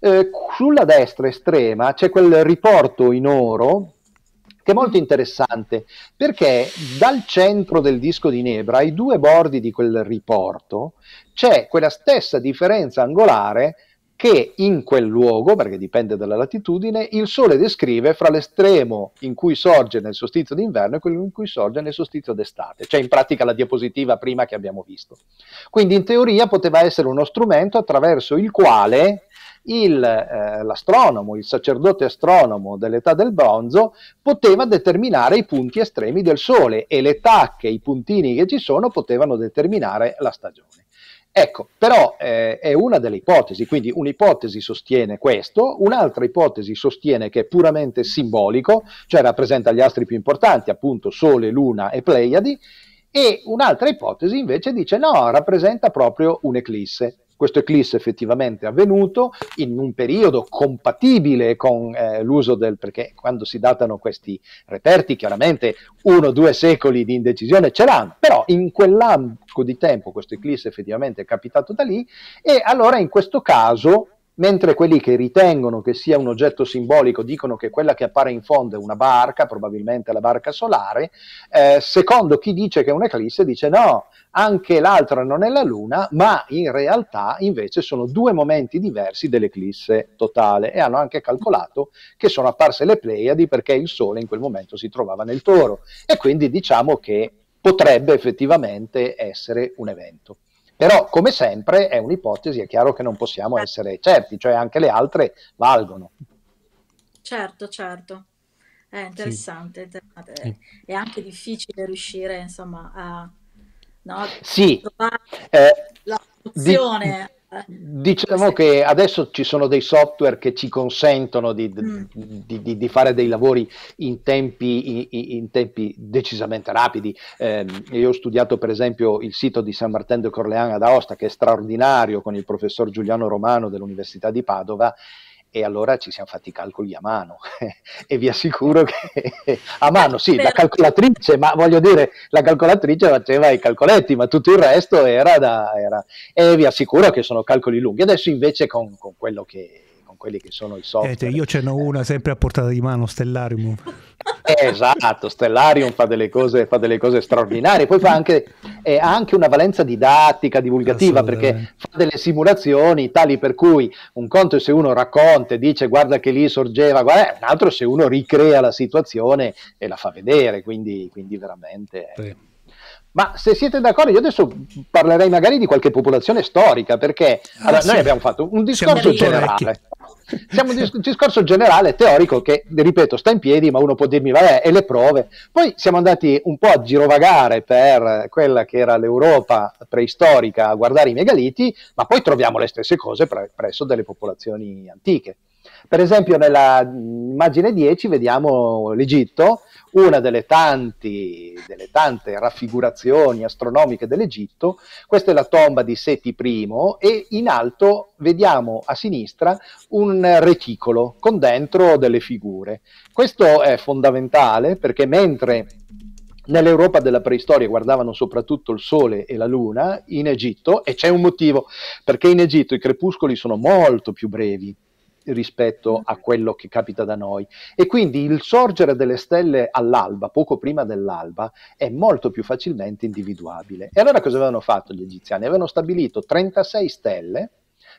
Eh, sulla destra estrema c'è quel riporto in oro che è molto interessante perché dal centro del disco di Nebra, ai due bordi di quel riporto, c'è quella stessa differenza angolare che in quel luogo, perché dipende dalla latitudine, il Sole descrive fra l'estremo in cui sorge nel sostizio d'inverno e quello in cui sorge nel sostizio d'estate, cioè in pratica la diapositiva prima che abbiamo visto. Quindi in teoria poteva essere uno strumento attraverso il quale il, eh, l'astronomo, il sacerdote astronomo dell'età del bronzo, poteva determinare i punti estremi del Sole e le tacche, i puntini che ci sono, potevano determinare la stagione. Ecco, però eh, è una delle ipotesi, quindi un'ipotesi sostiene questo, un'altra ipotesi sostiene che è puramente simbolico, cioè rappresenta gli astri più importanti, appunto Sole, Luna e Pleiadi, e un'altra ipotesi invece dice no, rappresenta proprio un'eclisse. Questo eclisse effettivamente è avvenuto in un periodo compatibile con eh, l'uso del, perché quando si datano questi reperti chiaramente uno o due secoli di indecisione ce l'hanno, però in quell'arco di tempo questo eclisse effettivamente è capitato da lì e allora in questo caso mentre quelli che ritengono che sia un oggetto simbolico dicono che quella che appare in fondo è una barca, probabilmente la barca solare, eh, secondo chi dice che è un'eclisse dice no, anche l'altra non è la luna, ma in realtà invece sono due momenti diversi dell'eclisse totale e hanno anche calcolato che sono apparse le Pleiadi perché il Sole in quel momento si trovava nel toro e quindi diciamo che potrebbe effettivamente essere un evento. Però, come sempre, è un'ipotesi, è chiaro che non possiamo certo. essere certi, cioè anche le altre valgono. Certo, certo. È interessante, sì. interessante. È, è anche difficile riuscire, insomma, a no, sì. trovare eh, la soluzione. Di... Diciamo che adesso ci sono dei software che ci consentono di, mm. di, di, di fare dei lavori in tempi, in, in tempi decisamente rapidi. Eh, io ho studiato per esempio il sito di San Martino de Corlean ad Aosta, che è straordinario, con il professor Giuliano Romano dell'Università di Padova, e allora ci siamo fatti i calcoli a mano [LAUGHS] e vi assicuro che [LAUGHS] a mano sì, la calcolatrice, ma voglio dire la calcolatrice faceva i calcoletti, ma tutto il resto era da... Era, e vi assicuro che sono calcoli lunghi. Adesso invece con, con quello che quelli che sono i eh, software. Eh, io ce n'ho una sempre a portata di mano, Stellarium. [LAUGHS] Eh, esatto, Stellarium fa delle cose, fa delle cose straordinarie, poi ha anche, eh, anche una valenza didattica, divulgativa, perché fa delle simulazioni tali per cui un conto è se uno racconta e dice guarda che lì sorgeva, guarda, eh, un altro se uno ricrea la situazione e la fa vedere, quindi, quindi veramente... Eh. Ma se siete d'accordo, io adesso parlerei magari di qualche popolazione storica, perché ah, allora, sì. noi abbiamo fatto un discorso generale. Siamo un dis- discorso generale, teorico, che ripeto sta in piedi, ma uno può dirmi, vabbè, e le prove. Poi siamo andati un po' a girovagare per quella che era l'Europa preistorica a guardare i megaliti, ma poi troviamo le stesse cose pre- presso delle popolazioni antiche. Per esempio nell'immagine 10 vediamo l'Egitto, una delle, tanti, delle, tante raffigurazioni astronomiche dell'Egitto, questa è la tomba di Seti I e in alto vediamo a sinistra un reticolo con dentro delle figure. Questo è fondamentale perché mentre Nell'Europa della preistoria guardavano soprattutto il sole e la luna, in Egitto, e c'è un motivo, perché in Egitto i crepuscoli sono molto più brevi, rispetto mm. a quello che capita da noi. E quindi il sorgere delle stelle all'alba, poco prima dell'alba, è molto più facilmente individuabile. E allora cosa avevano fatto gli egiziani? Avevano stabilito 36 stelle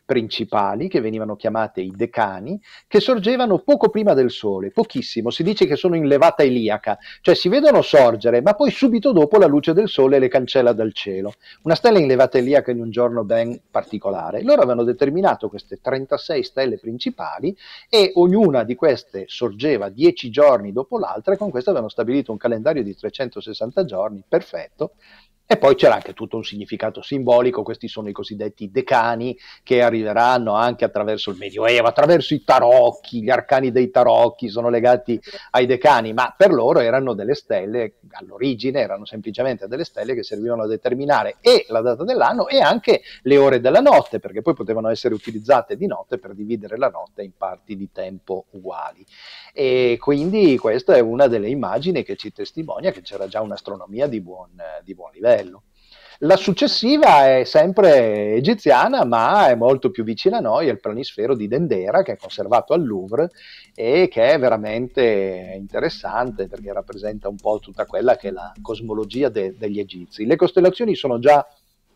principali, che venivano chiamate i decani, che sorgevano poco prima del sole, pochissimo, si dice che sono in levata iliaca, cioè si vedono sorgere, ma poi subito dopo la luce del sole le cancella dal cielo. Una stella in levata iliaca in un giorno ben particolare. Loro avevano determinato queste 36 stelle principali e ognuna di queste sorgeva 10 giorni dopo l'altra e con questo avevano stabilito un calendario di 360 giorni perfetto e poi c'era anche tutto un significato simbolico, questi sono i cosiddetti decani che arriveranno anche attraverso il Medioevo, attraverso i tarocchi, gli arcani dei tarocchi sono legati ai decani, ma per loro erano delle stelle, all'origine erano semplicemente delle stelle che servivano a determinare e la data dell'anno e anche le ore della notte, perché poi potevano essere utilizzate di notte per dividere la notte in parti di tempo uguali. E quindi questa è una delle immagini che ci testimonia che c'era già un'astronomia di buon, di buon livello livello. La successiva è sempre egiziana, ma è molto più vicina a noi, è il planisfero di Dendera, che è conservato al Louvre e che è veramente interessante perché rappresenta un po' tutta quella che è la cosmologia de- degli egizi. Le costellazioni sono già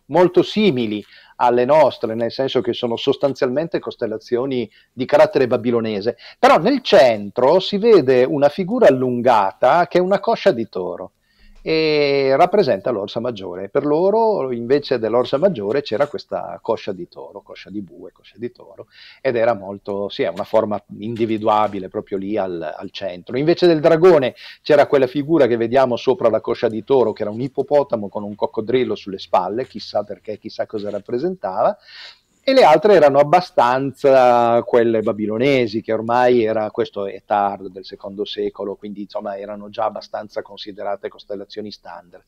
molto simili alle nostre, nel senso che sono sostanzialmente costellazioni di carattere babilonese, però nel centro si vede una figura allungata che è una coscia di toro e rappresenta l'orsa maggiore. Per loro invece dell'orsa maggiore c'era questa coscia di toro, coscia di bue, coscia di toro ed era molto, sì, è una forma individuabile proprio lì al, al, centro. Invece del dragone c'era quella figura che vediamo sopra la coscia di toro che era un ippopotamo con un coccodrillo sulle spalle, chissà perché, chissà cosa rappresentava e le altre erano abbastanza quelle babilonesi, che ormai era, questo è tardo del secondo secolo, quindi insomma erano già abbastanza considerate costellazioni standard.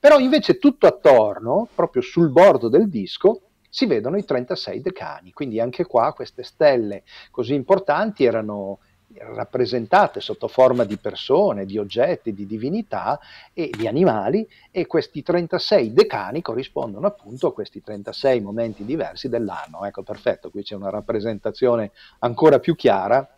Però invece tutto attorno, proprio sul bordo del disco, si vedono i 36 decani, quindi anche qua queste stelle così importanti erano rappresentate sotto forma di persone, di oggetti, di divinità e di animali e questi 36 decani corrispondono appunto a questi 36 momenti diversi dell'anno. Ecco, perfetto, qui c'è una rappresentazione ancora più chiara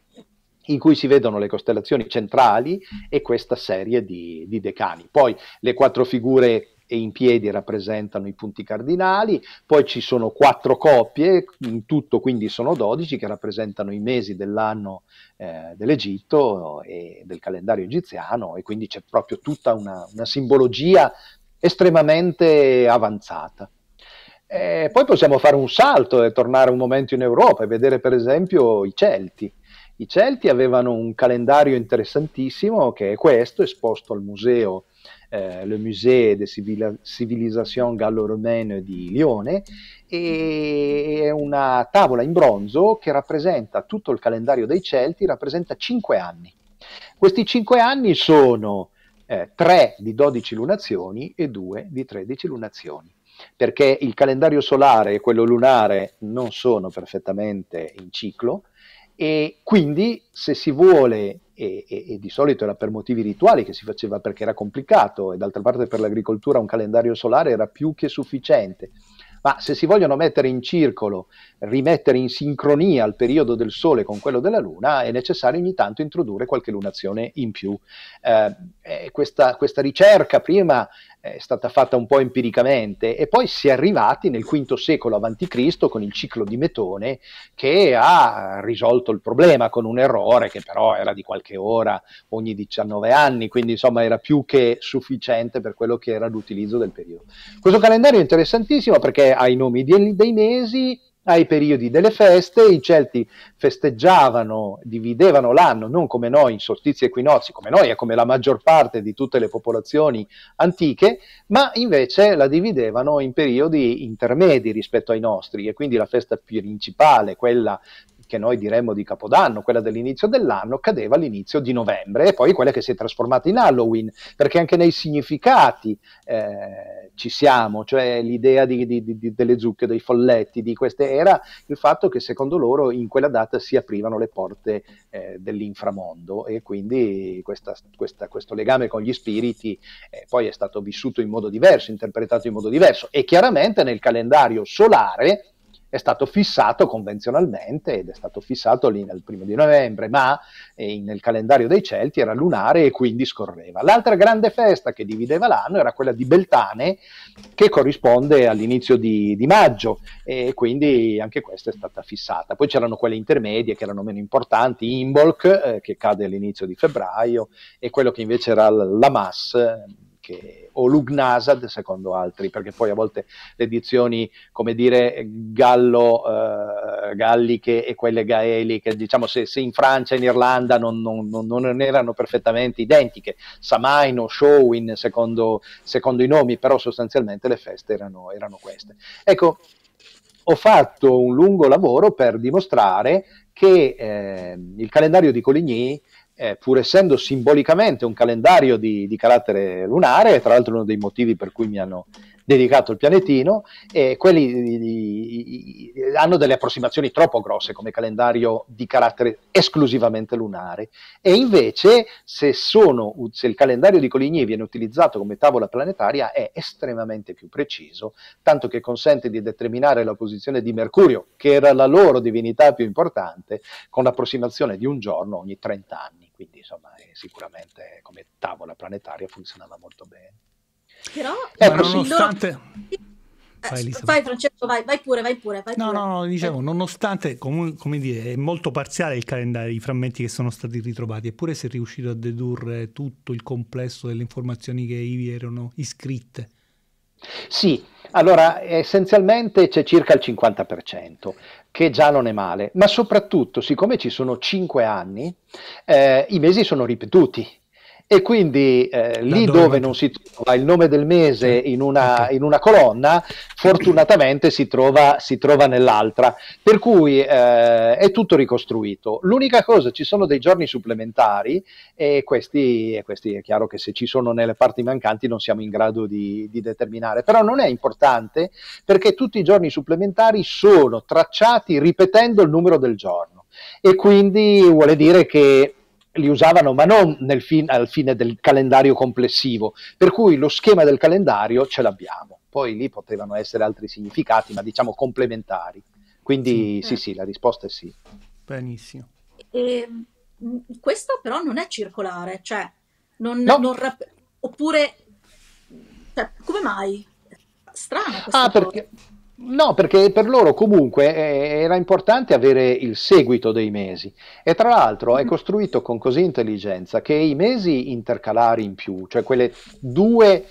in cui si vedono le costellazioni centrali e questa serie di, di decani. Poi le quattro figure e in piedi rappresentano i punti cardinali, poi ci sono quattro coppie, in tutto quindi sono dodici, che rappresentano i mesi dell'anno eh, dell'Egitto eh, e del calendario egiziano e quindi c'è proprio tutta una, una simbologia estremamente avanzata. E eh, poi possiamo fare un salto e tornare un momento in Europa e vedere per esempio i Celti. I Celti avevano un calendario interessantissimo che è questo, esposto al museo eh, le Musée de Civilisation Gallo-Romaine di Lione e è una tavola in bronzo che rappresenta tutto il calendario dei Celti, rappresenta cinque anni. Questi cinque anni sono eh, tre di 12 lunazioni e due di 13 lunazioni perché il calendario solare e quello lunare non sono perfettamente in ciclo e quindi se si vuole e, e, e, di solito era per motivi rituali che si faceva perché era complicato e d'altra parte per l'agricoltura un calendario solare era più che sufficiente. Ma se si vogliono mettere in circolo, rimettere in sincronia il periodo del Sole con quello della Luna, è necessario ogni tanto introdurre qualche lunazione in più. Eh, eh questa, questa, ricerca prima è stata fatta un po' empiricamente e poi si è arrivati nel V secolo a.C. con il ciclo di Metone che ha risolto il problema con un errore che però era di qualche ora ogni 19 anni, quindi insomma era più che sufficiente per quello che era l'utilizzo del periodo. Questo calendario è interessantissimo perché ha i nomi dei mesi, ai periodi delle feste, i Celti festeggiavano, dividevano l'anno, non come noi in solstizi e equinozi, come noi e come la maggior parte di tutte le popolazioni antiche, ma invece la dividevano in periodi intermedi rispetto ai nostri e quindi la festa principale, quella che noi diremmo di Capodanno, quella dell'inizio dell'anno, cadeva all'inizio di novembre e poi quella che si è trasformata in Halloween, perché anche nei significati eh, ci siamo, cioè l'idea di, di, di, delle zucche, dei folletti, di queste era il fatto che secondo loro in quella data si aprivano le porte eh, dell'inframondo e quindi questa, questa, questo legame con gli spiriti eh, poi è stato vissuto in modo diverso, interpretato in modo diverso e chiaramente nel calendario solare è stato fissato convenzionalmente ed è stato fissato lì nel primo di novembre, ma eh, nel calendario dei Celti era lunare e quindi scorreva. L'altra grande festa che divideva l'anno era quella di Beltane, che corrisponde all'inizio di, di maggio, e quindi anche questa è stata fissata. Poi c'erano quelle intermedie che erano meno importanti, Imbolc, eh, che cade all'inizio di febbraio, e quello che invece era la Mas che, o Lugnasad secondo altri, perché poi a volte le edizioni, come dire, gallo, eh, galliche e quelle gaeliche, diciamo se, se in Francia e in Irlanda non, non, non, non, erano perfettamente identiche, Samain o Showin secondo, secondo, i nomi, però sostanzialmente le feste erano, erano queste. Ecco, ho fatto un lungo lavoro per dimostrare che eh, il calendario di Coligny, eh, pur essendo simbolicamente un calendario di, di, carattere lunare, tra l'altro uno dei motivi per cui mi hanno dedicato al pianetino e quelli di, di, hanno delle approssimazioni troppo grosse come calendario di carattere esclusivamente lunare e invece se, sono, se il calendario di Coligny viene utilizzato come tavola planetaria è estremamente più preciso, tanto che consente di determinare la posizione di Mercurio, che era la loro divinità più importante, con l'approssimazione di un giorno ogni 30 anni. Quindi insomma sicuramente come tavola planetaria funzionava molto bene. Però ecco, eh, ma nonostante... Loro... Vai, vai, Francesco, vai, vai pure, vai pure. Vai no, pure. no, no, dicevo, nonostante comu- come dire, è molto parziale il calendario, i frammenti che sono stati ritrovati, eppure si è riuscito a dedurre tutto il complesso delle informazioni che ivi erano iscritte. Sì, allora essenzialmente c'è circa il 50%, che già non è male, ma soprattutto siccome ci sono cinque anni, eh, i mesi sono ripetuti e quindi eh, lì dove, dove non si trova il nome del mese in una, in una colonna, fortunatamente si trova, si trova, nell'altra. Per cui eh, è tutto ricostruito. L'unica cosa, ci sono dei giorni supplementari e questi, e questi, è chiaro che se ci sono nelle parti mancanti non siamo in grado di, di determinare. Però non è importante perché tutti i giorni supplementari sono tracciati ripetendo il numero del giorno. E quindi vuole dire che li usavano, ma non fin, al fine del calendario complessivo. Per cui lo schema del calendario ce l'abbiamo. Poi lì potevano essere altri significati, ma diciamo complementari. Quindi sì, sì, sì eh. la risposta è sì. Benissimo. E, ehm, questa però non è circolare, cioè, non, no. non rap- oppure, cioè, come mai? Strano. Ah, perché, cosa. No, perché per loro comunque eh, era importante avere il seguito dei mesi e tra l'altro è mm. costruito con così intelligenza che i mesi intercalari in più, cioè quelle due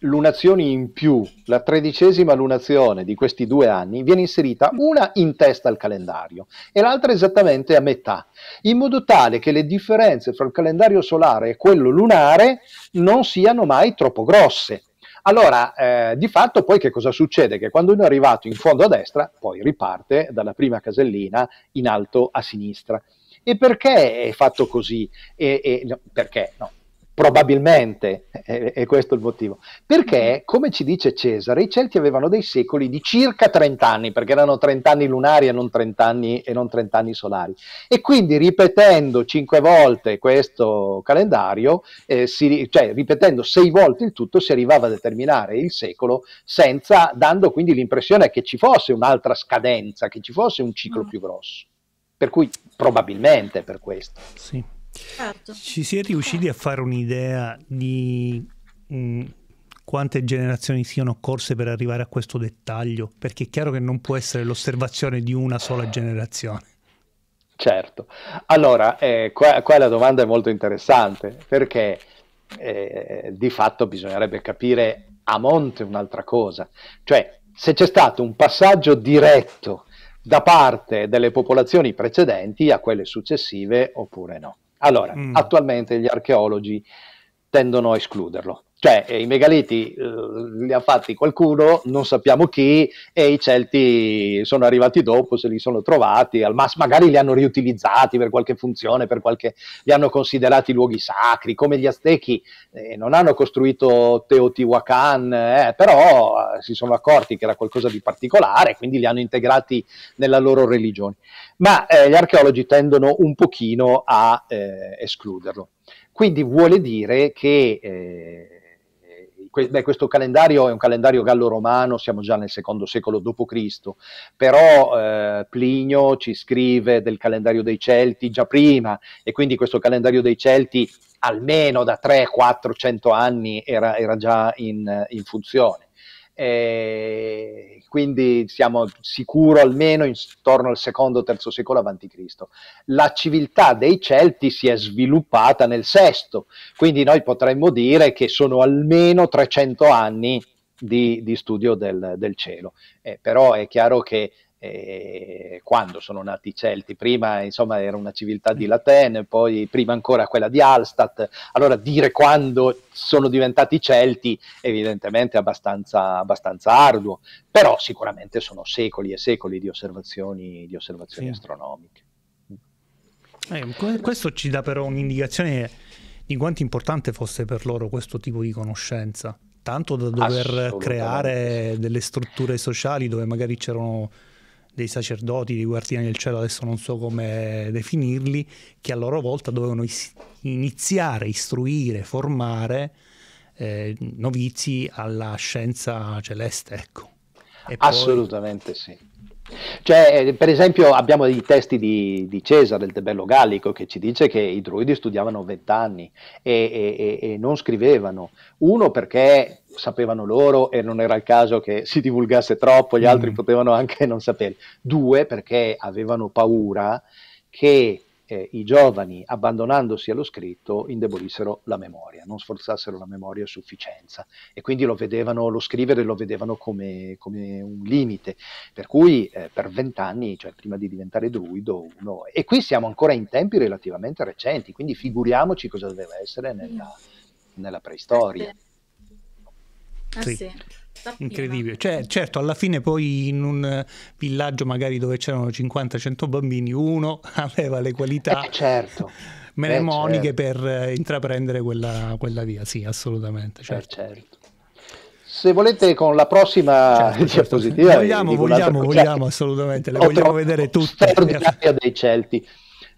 lunazioni in più, la tredicesima lunazione di questi due anni, viene inserita mm. una in testa al calendario e l'altra esattamente a metà, in modo tale che le differenze fra il calendario solare e quello lunare non siano mai troppo grosse allora, eh, di fatto poi che cosa succede? Che quando uno è arrivato in fondo a destra, poi riparte dalla prima casellina in alto a sinistra. E perché è fatto così? E, e, no, perché? No, Probabilmente è, è questo il motivo. Perché, come ci dice Cesare, i Celti avevano dei secoli di circa 30 anni, perché erano 30 anni lunari e non 30 anni, e non 30 anni solari. E quindi ripetendo 5 volte questo calendario, eh, si, cioè ripetendo 6 volte il tutto, si arrivava a determinare il secolo senza dando quindi l'impressione che ci fosse un'altra scadenza, che ci fosse un ciclo mm. più grosso. Per cui probabilmente per questo. Sì. Certo. Ci si è riusciti a fare un'idea di mh, mm, quante generazioni siano corse per arrivare a questo dettaglio? Perché è chiaro che non può essere l'osservazione di una sola generazione. Certo, allora eh, qua, qua, la domanda è molto interessante perché eh, di fatto bisognerebbe capire a monte un'altra cosa, cioè se c'è stato un passaggio diretto da parte delle popolazioni precedenti a quelle successive oppure no. Allora, mm. attualmente gli archeologi tendono a escluderlo cioè eh, i megaliti eh, li ha fatti qualcuno, non sappiamo chi, e i Celti sono arrivati dopo, se li sono trovati, al massimo magari li hanno riutilizzati per qualche funzione, per qualche, li hanno considerati luoghi sacri, come gli Aztechi eh, non hanno costruito Teotihuacan, eh, però eh, si sono accorti che era qualcosa di particolare, quindi li hanno integrati nella loro religione. Ma eh, gli archeologi tendono un pochino a escluderlo. Quindi vuole dire che beh, questo calendario è un calendario gallo-romano, siamo già nel secondo secolo d.C., però eh, Plinio ci scrive del calendario dei Celti già prima e quindi questo calendario dei Celti almeno da 300-400 anni era, era già in, in funzione. E quindi siamo sicuro almeno intorno al secondo o terzo secolo a.C. La civiltà dei Celti si è sviluppata nel sesto, quindi noi potremmo dire che sono almeno 300 anni di, di studio del, del cielo. Eh, però è chiaro che eh, quando sono nati i Celti, prima insomma era una civiltà di Latene, poi prima ancora quella di Alstat, allora dire quando sono diventati Celti evidentemente è abbastanza, abbastanza arduo, però sicuramente sono secoli e secoli di osservazioni, di osservazioni sì. astronomiche. Eh, questo ci dà però un'indicazione di quanto importante fosse per loro questo tipo di conoscenza, tanto da dover creare delle strutture sociali dove magari c'erano dei sacerdoti, dei guardiani del cielo, adesso non so come definirli, che a loro volta dovevano iniziare, istruire, formare eh, novizi alla scienza celeste. Ecco. E Assolutamente sì. Cioè, eh, per esempio, abbiamo dei testi di, di Cesare, del Tebello Gallico, che ci dice che i druidi studiavano vent'anni e, e, e, non scrivevano. Uno perché sapevano loro e non era il caso che si divulgasse troppo, gli altri mm. potevano anche non sapere. Due perché avevano paura che eh, i giovani, abbandonandosi allo scritto, indebolissero la memoria, non sforzassero la memoria a sufficienza e quindi lo, vedevano, lo scrivere lo vedevano come, come un limite. Per cui eh, per vent'anni, cioè prima di diventare druido, uno... e qui siamo ancora in tempi relativamente recenti, quindi figuriamoci cosa doveva essere nella, mm. nella preistoria. Ah, sì. Ah, Incredibile. Cioè, certo, alla fine poi in un eh, villaggio magari dove c'erano 50-100 bambini, uno [LAUGHS] aveva le qualità. Eh, certo. [LAUGHS] mnemoniche eh, certo. per eh, intraprendere quella, quella, via, sì, assolutamente. Eh, certo. Eh, certo se volete con la prossima certo, certo. diapositiva certo. vogliamo, vogliamo, vogliamo assolutamente le vogliamo vedere tutte dei Celti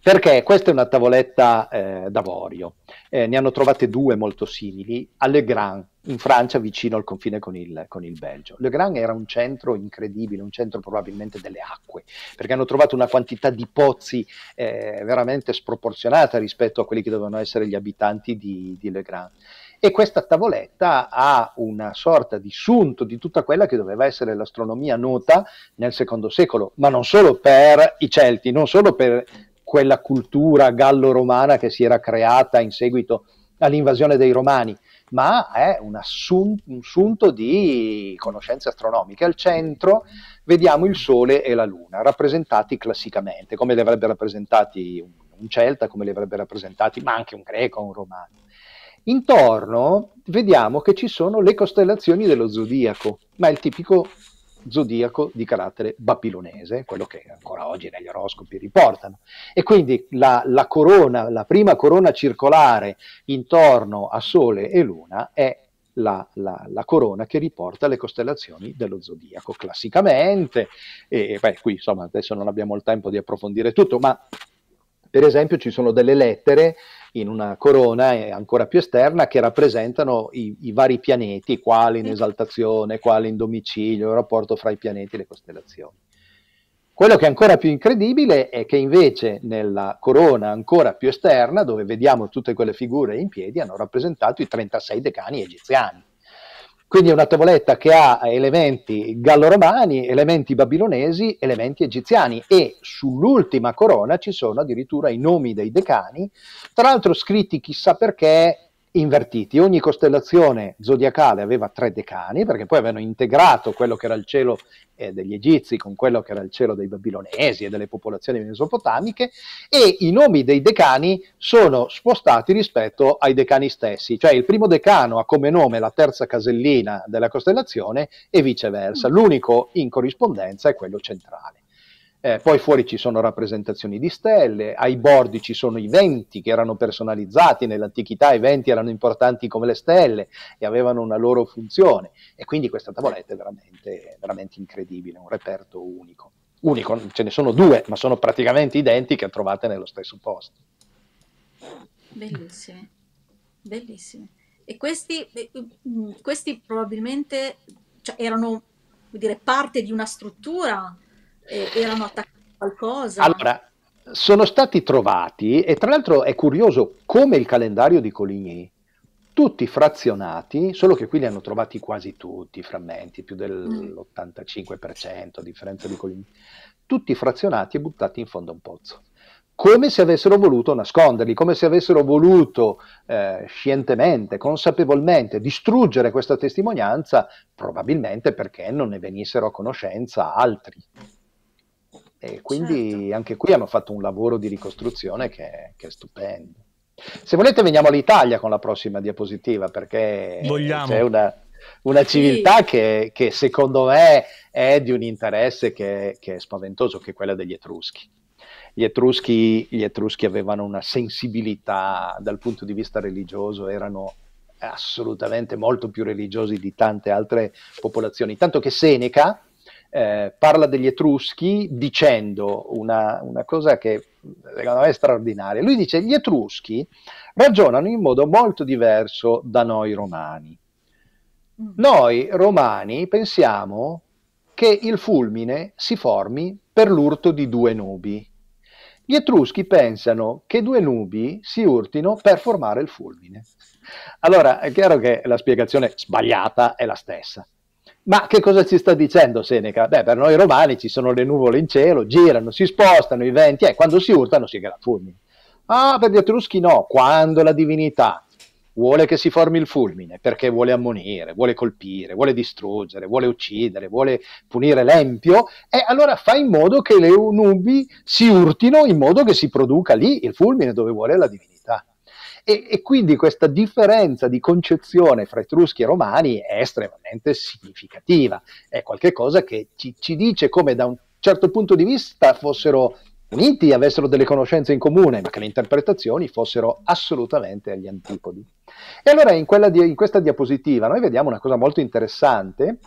perché questa è una tavoletta eh, d'avorio. Eh, ne hanno trovate due molto simili a Le Grand, in Francia, vicino al confine con il, con il, Belgio. Le Grand era un centro incredibile, un centro probabilmente delle acque, perché hanno trovato una quantità di pozzi eh, veramente sproporzionata rispetto a quelli che dovevano essere gli abitanti di, di Le Grand e questa tavoletta ha una sorta di sunto di tutta quella che doveva essere l'astronomia nota nel secondo secolo, ma non solo per i Celti, non solo per quella cultura gallo-romana che si era creata in seguito all'invasione dei Romani, ma è un assunto di conoscenze astronomiche. Al centro vediamo il Sole e la Luna, rappresentati classicamente, come li avrebbe rappresentati un, un Celta, come li avrebbe rappresentati, ma anche un greco, un romano. Intorno vediamo che ci sono le costellazioni dello zodiaco, ma è il tipico zodiaco di carattere babilonese, quello che ancora oggi negli oroscopi riportano. E quindi la, la corona, la prima corona circolare intorno a Sole e Luna è la, la, la, corona che riporta le costellazioni dello zodiaco classicamente. E beh, qui insomma adesso non abbiamo il tempo di approfondire tutto, ma per esempio ci sono delle lettere in una corona eh, ancora più esterna che rappresentano i, i vari pianeti, quale in esaltazione, quale in domicilio, il rapporto fra i pianeti e le costellazioni. Quello che è ancora più incredibile è che invece nella corona ancora più esterna, dove vediamo tutte quelle figure in piedi, hanno rappresentato i 36 decani egiziani. Quindi è una tavoletta che ha elementi gallo-romani, elementi babilonesi, elementi egiziani e sull'ultima corona ci sono addirittura i nomi dei decani, tra l'altro scritti chissà perché invertiti. Ogni costellazione zodiacale aveva tre decani, perché poi avevano integrato quello che era il cielo eh, degli egizi con quello che era il cielo dei babilonesi e delle popolazioni mesopotamiche, e i nomi dei decani sono spostati rispetto ai decani stessi, cioè il primo decano ha come nome la terza casellina della costellazione e viceversa. Mm. L'unico in corrispondenza è quello centrale eh, poi fuori ci sono rappresentazioni di stelle, ai bordi ci sono i venti che erano personalizzati, nell'antichità i venti erano importanti come le stelle e avevano una loro funzione e quindi questa tavoletta è veramente, veramente incredibile, un reperto unico. Unico, ce ne sono due, ma sono praticamente identiche trovate nello stesso posto. Bellissime, bellissime. E questi, eh, mm, questi probabilmente cioè, erano dire, parte di una struttura eh, erano attaccati a qualcosa? Allora, sono stati trovati, e tra l'altro è curioso come il calendario di Coligny, tutti frazionati, solo che qui li hanno trovati quasi tutti, i frammenti, più dell'85%, mm. a differenza di Coligny, tutti frazionati e buttati in fondo a un pozzo come se avessero voluto nasconderli, come se avessero voluto eh, scientemente, consapevolmente distruggere questa testimonianza, probabilmente perché non ne venissero a conoscenza altri. E quindi certo. anche qui hanno fatto un lavoro di ricostruzione che, che è stupendo. Se volete veniamo all'Italia con la prossima diapositiva perché Vogliamo. c'è una, una civiltà sì. che, che, secondo me è di un interesse che, che, è spaventoso, che è quella degli Etruschi. Gli Etruschi, gli Etruschi avevano una sensibilità dal punto di vista religioso, erano assolutamente molto più religiosi di tante altre popolazioni, tanto che Seneca, eh, parla degli Etruschi dicendo una, una cosa che eh, secondo me è straordinaria. Lui dice gli Etruschi ragionano in modo molto diverso da noi romani. Mm. Noi romani pensiamo che il fulmine si formi per l'urto di due nubi. Gli Etruschi pensano che due nubi si urtino per formare il fulmine. Allora è chiaro che la spiegazione sbagliata è la stessa. Ma che cosa ci sta dicendo Seneca? Beh, per noi romani ci sono le nuvole in cielo, girano, si spostano i venti e eh, quando si urtano si crea fulmine. Ah, per gli Etruschi no, quando la divinità vuole che si formi il fulmine, perché vuole ammonire, vuole colpire, vuole distruggere, vuole uccidere, vuole punire l'empio, e eh, allora fa in modo che le nubi si urtino in modo che si produca lì il fulmine dove vuole la divinità. E, e, quindi questa differenza di concezione fra etruschi e romani è estremamente significativa, è qualcosa che ci, ci dice come da un certo punto di vista fossero uniti, avessero delle conoscenze in comune, ma che le interpretazioni fossero assolutamente agli antipodi. E allora in, di, in, questa diapositiva noi vediamo una cosa molto interessante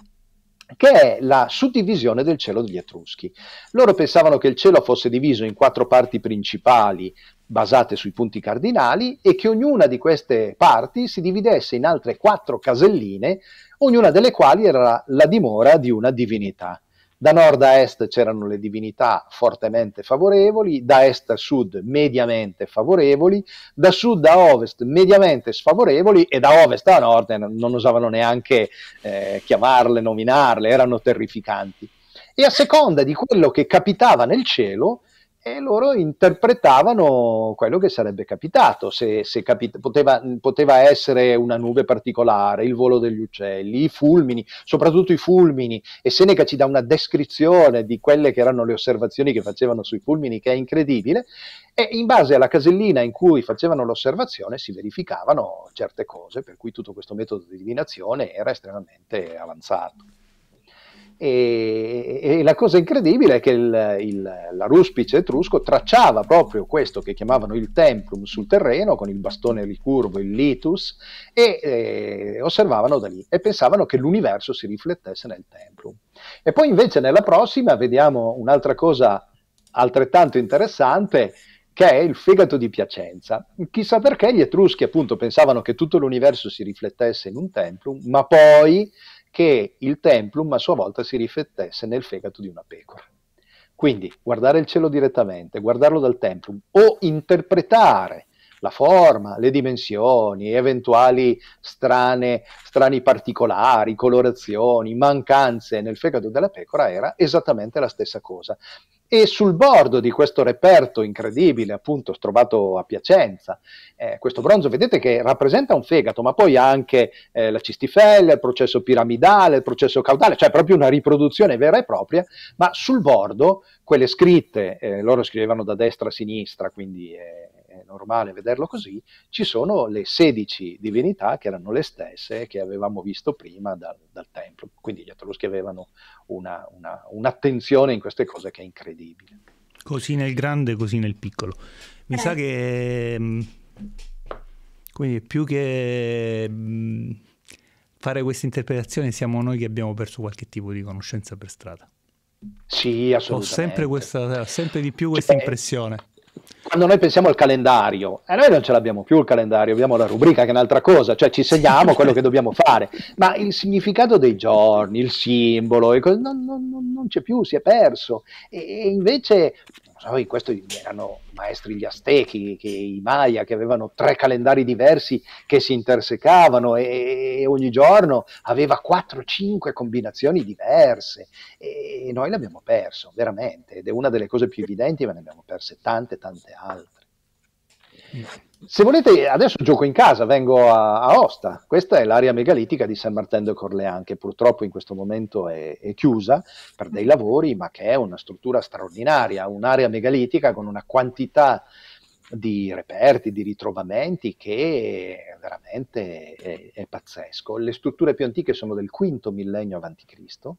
che è la suddivisione del cielo degli Etruschi. Loro pensavano che il cielo fosse diviso in quattro parti principali basate sui punti cardinali e che ognuna di queste parti si dividesse in altre quattro caselline, ognuna delle quali era la dimora di una divinità. Da nord a est c'erano le divinità fortemente favorevoli, da est a sud mediamente favorevoli, da sud a ovest mediamente sfavorevoli e da ovest a nord non osavano neanche eh, chiamarle, nominarle, erano terrificanti. E a seconda di quello che capitava nel cielo, e loro interpretavano quello che sarebbe capitato, se, se capit- poteva, poteva, essere una nube particolare, il volo degli uccelli, i fulmini, soprattutto i fulmini, e Seneca ci dà una descrizione di quelle che erano le osservazioni che facevano sui fulmini, che è incredibile, e in base alla casellina in cui facevano l'osservazione si verificavano certe cose, per cui tutto questo metodo di divinazione era estremamente avanzato. E, e, la cosa incredibile è che il, il, la ruspice etrusco tracciava proprio questo che chiamavano il templum sul terreno con il bastone ricurvo, il litus, e eh, osservavano da lì e pensavano che l'universo si riflettesse nel templum. E poi invece nella prossima vediamo un'altra cosa altrettanto interessante che è il fegato di Piacenza. Chissà perché gli etruschi appunto pensavano che tutto l'universo si riflettesse in un templum, ma poi che il templum a sua volta si riflettesse nel fegato di una pecora. Quindi guardare il cielo direttamente, guardarlo dal templum o interpretare la forma, le dimensioni, eventuali strane, strani particolari, colorazioni, mancanze nel fegato della pecora era esattamente la stessa cosa. E sul bordo di questo reperto incredibile, appunto, trovato a Piacenza, eh, questo bronzo vedete che rappresenta un fegato, ma poi ha anche eh, la cistifella, il processo piramidale, il processo caudale, cioè proprio una riproduzione vera e propria, ma sul bordo quelle scritte, eh, loro scrivevano da destra a sinistra, quindi eh, è normale vederlo così, ci sono le 16 divinità che erano le stesse che avevamo visto prima dal, dal tempio. Quindi gli Etruschi avevano una, una, un'attenzione in queste cose che è incredibile. Così nel grande, così nel piccolo. Mi eh. sa che... Mm, quindi più che mm, fare questa interpretazione siamo noi che abbiamo perso qualche tipo di conoscenza per strada. Sì, assolutamente. Ho sempre, questa, sempre di più cioè, questa impressione quando noi pensiamo al calendario, e eh, noi non ce l'abbiamo più il calendario, abbiamo la rubrica che è un'altra cosa, cioè ci segniamo quello che dobbiamo fare, ma il significato dei giorni, il simbolo, non, non, non c'è più, si è perso. e invece so, questi erano maestri gli Aztechi, che, i Maya, che avevano tre calendari diversi che si intersecavano e, e ogni giorno aveva 4-5 combinazioni diverse e noi l'abbiamo perso, veramente, ed è una delle cose più evidenti, ma ne abbiamo perse tante, tante altre. Se volete, adesso gioco in casa, vengo a, a Osta. Questa è l'area megalitica di San Martin de Corlean, che purtroppo in questo momento è, è, chiusa per dei lavori, ma che è una struttura straordinaria, un'area megalitica con una quantità di reperti, di ritrovamenti che veramente è, è pazzesco. Le strutture più antiche sono del V millennio a.C.,